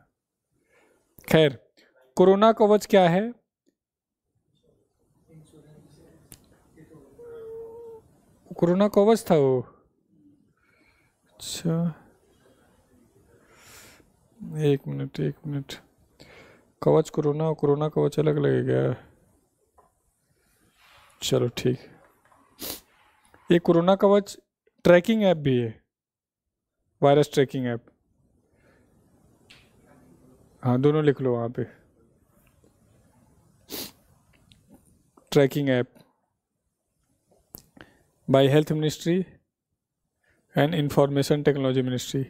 A: खैर कोरोना कवच क्या है कोरोना कवच था वो अच्छा एक मिनट एक मिनट कवच कोरोना और कोरोना कवच अलग लगेगा चलो ठीक ये कोरोना कवच ट्रैकिंग ऐप भी है वायरस ट्रैकिंग ऐप हाँ दोनों लिख लो वहाँ पे tracking app by health ministry and information technology ministry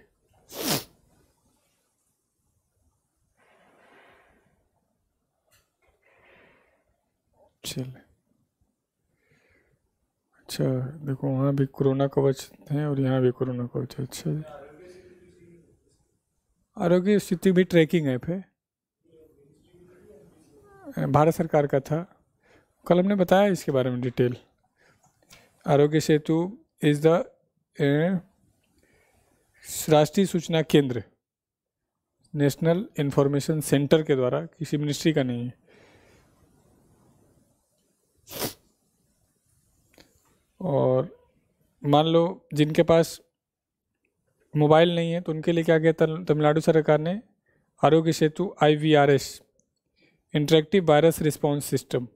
A: चलिए अच्छा देखो वहाँ भी कोरोना कवच है और यहाँ भी कोरोना कवच है अच्छा आरोग्य स्थिति भी ट्रैकिंग ऐप है भारत सरकार का था कल हमने बताया इसके बारे में डिटेल आरोग्य सेतु इज द राष्ट्रीय सूचना केंद्र नेशनल इन्फॉर्मेशन सेंटर के द्वारा किसी मिनिस्ट्री का नहीं है और मान लो जिनके पास मोबाइल नहीं है तो उनके लिए क्या किया तमिलनाडु सरकार ने Arogya Setu I V R S interactive virus response system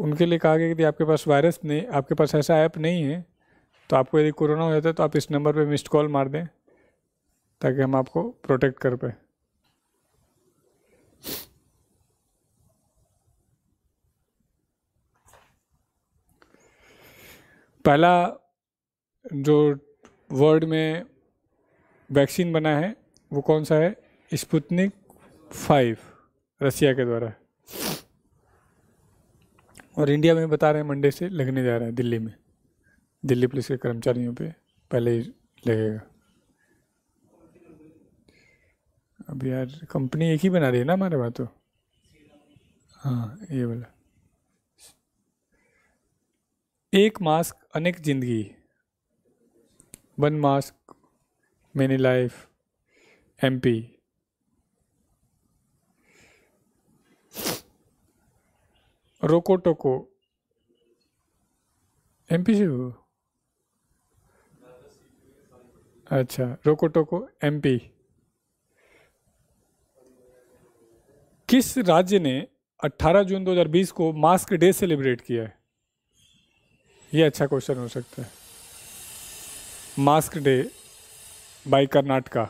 A: उनके लिए कहा गया कि आपके पास वायरस नहीं आपके पास ऐसा ऐप नहीं है तो आपको यदि कोरोना हो जाता है तो आप इस नंबर पर मिस्ड कॉल मार दें ताकि हम आपको प्रोटेक्ट कर पाए पहला जो वर्ल्ड में वैक्सीन बना है वो कौन सा है स्पुतनिक फाइव रसिया के द्वारा और इंडिया में बता रहे हैं मंडे से लगने जा रहे हैं दिल्ली में दिल्ली पुलिस के कर्मचारियों पे पहले ही लगेगा अब यार कंपनी एक ही बना रही है ना हमारे वहाँ तो हाँ ये वाला एक मास्क अनेक जिंदगी one mask many life MP रोको टोको एमपी से अच्छा रोको टोको एमपी किस राज्य ने 18 जून 2020 को मास्क डे सेलिब्रेट किया है ये अच्छा क्वेश्चन हो सकता है mask day by Karnataka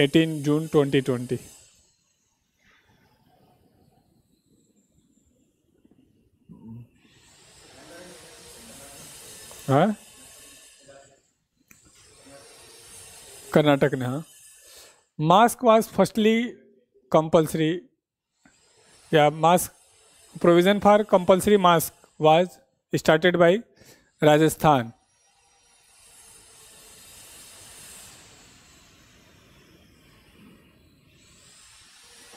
A: 18 June 2020 हाँ कर्नाटक ने हाँ मास्क वाज फर्स्टली कंपल्सरी या mask provision for compulsory mask was started by Rajasthan.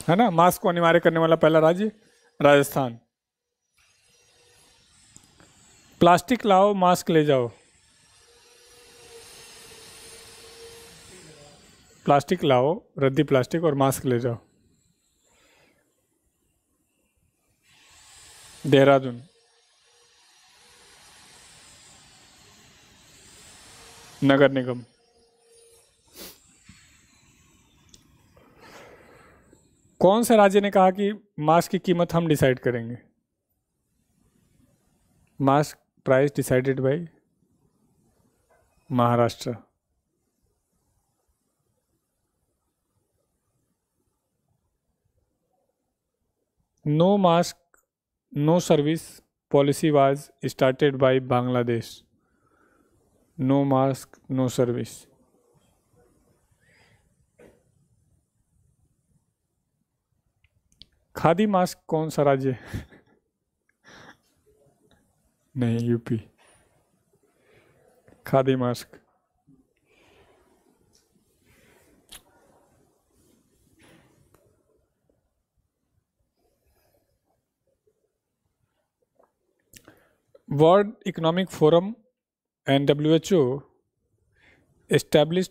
A: है ना मास्क को अनिवार्य करने वाला पहला राज्य राजस्थान प्लास्टिक लाओ मास्क ले जाओ प्लास्टिक लाओ रद्दी प्लास्टिक और मास्क ले जाओ देहरादून नगर निगम कौन से राज्य ने कहा कि मास्क की कीमत हम डिसाइड करेंगे mask price decided by Maharashtra no mask no service policy was started by Bangladesh no mask no service khadi mask कौन सा राज्य नहीं UP khadi mask world economic forum W H O and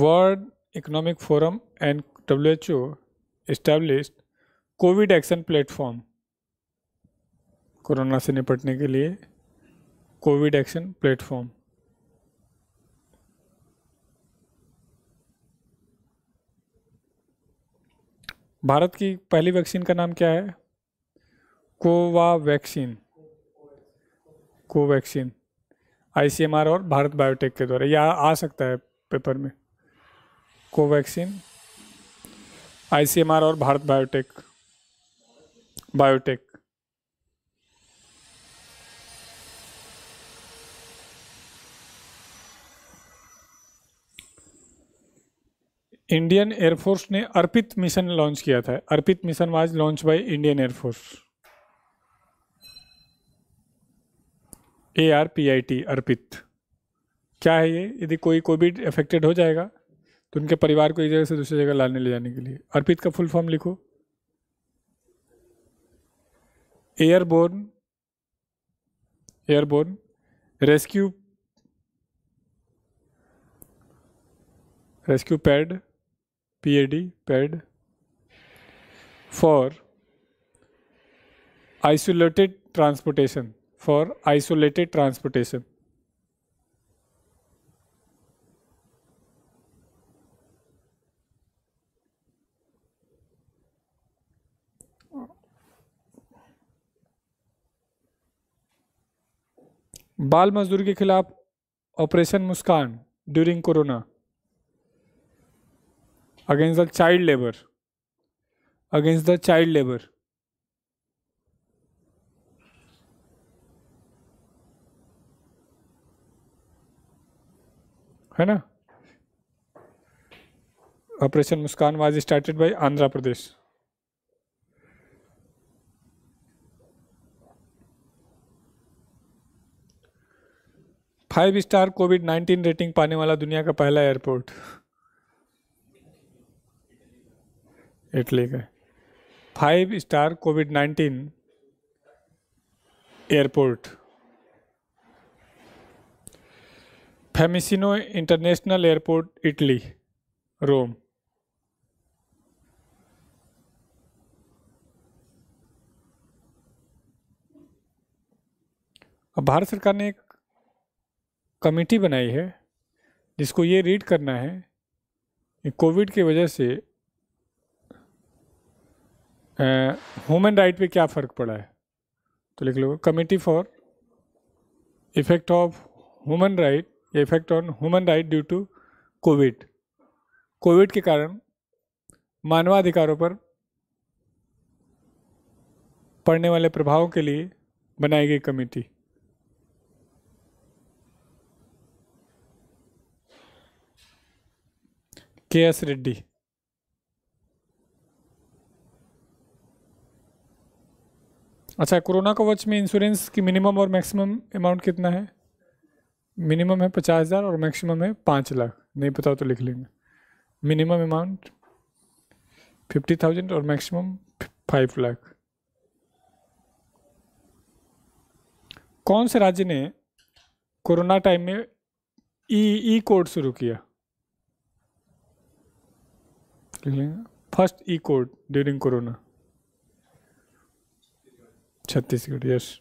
A: world economic forum and W H O establish covid action platform corona से निपटने के लिए Covid action platform Bharat की पहली वैक्सीन का नाम क्या है कोवा वैक्सीन कोवैक्सीन आईसीएमआर और भारत बायोटेक के द्वारा यह आ सकता है पेपर में कोवैक्सीन आईसीएमआर और Bharat biotech biotech Indian air force ने अर्पित मिशन लॉन्च किया था Arpit mission was launch by Indian air force A R P I T Arpit क्या है ये यदि कोई कोविड अफेक्टेड हो जाएगा तो उनके परिवार को एक जगह से दूसरी जगह लाने ले जाने के लिए अर्पित का फुल फॉर्म लिखो airborne airborne rescue rescue pad P A D pad for isolated transportation for isolated transportation. बाल मजदूर के खिलाफ operation Muskaan during corona against the child labour against the child labour है ना operation Muskaan was started by Andhra Pradesh five star covid nineteen rating पाने वाला दुनिया का पहला एयरपोर्ट इटली का five star covid nineteen airport Fiumicino international airport Italy रोम अब भारत सरकार ने एक कमेटी बनाई है जिसको ये रीड करना है कि कोविड की वजह से ह्यूमन राइट पे क्या फ़र्क पड़ा है तो लिख लो committee for effect of human right effect on human right due to covid covid के कारण मानवाधिकारों पर पड़ने वाले प्रभावों के लिए बनाई गई कमेटी के एस रेड्डी अच्छा कोरोना कवच में इंश्योरेंस की मिनिमम और मैक्सिमम अमाउंट कितना है मिनिमम है पचास हज़ार और मैक्सिमम है पाँच लाख नहीं पता तो लिख लेंगे मिनिमम अमाउंट फिफ्टी थाउजेंड और मैक्सिमम फाइव लाख कौन से राज्य ने कोरोना टाइम में ई ई शुरू किया first E court during corona Chhattisgarh yes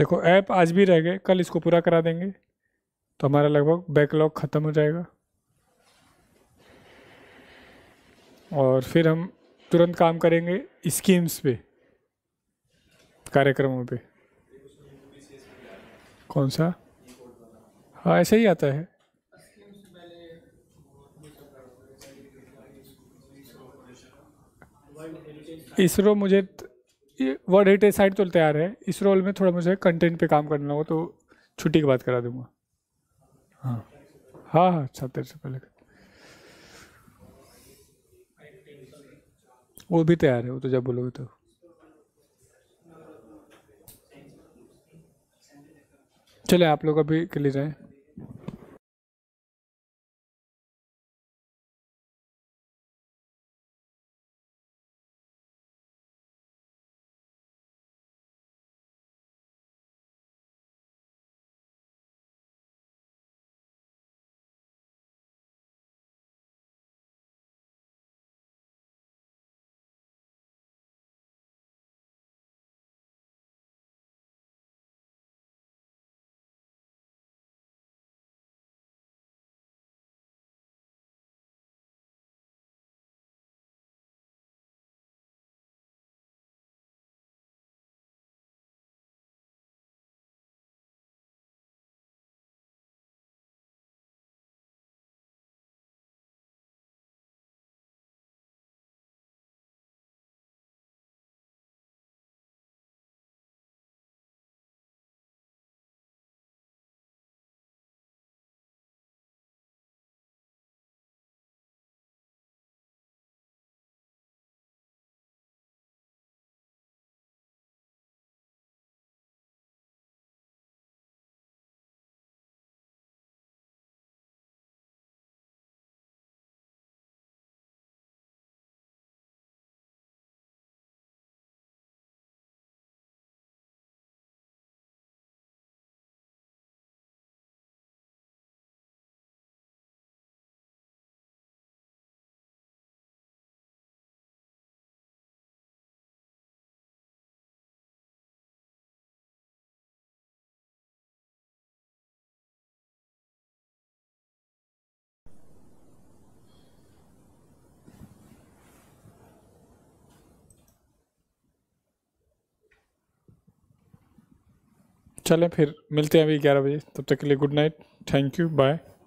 A: देखो ऐप आज भी रह गए कल इसको पूरा करा देंगे तो हमारा लगभग बैकलॉग ख़त्म हो जाएगा और फिर हम तुरंत काम करेंगे स्कीम्स पे कार्यक्रमों पे कौन सा हाँ ऐसे ही आता है इसरो मुझे त... वर्ड हेरिटेज साइड तो तैयार है इस रोल में थोड़ा मुझे कंटेंट पे काम करना हो तो छुट्टी के बाद करा दूंगा हाँ हाँ हाँ सत्तर अच्छा, से पहले वो भी तैयार है वो तो जब बोलोगे तो चले आप लोग अभी के लिए जाए चलें फिर मिलते हैं अभी ग्यारह बजे तब तक के लिए good night thank you bye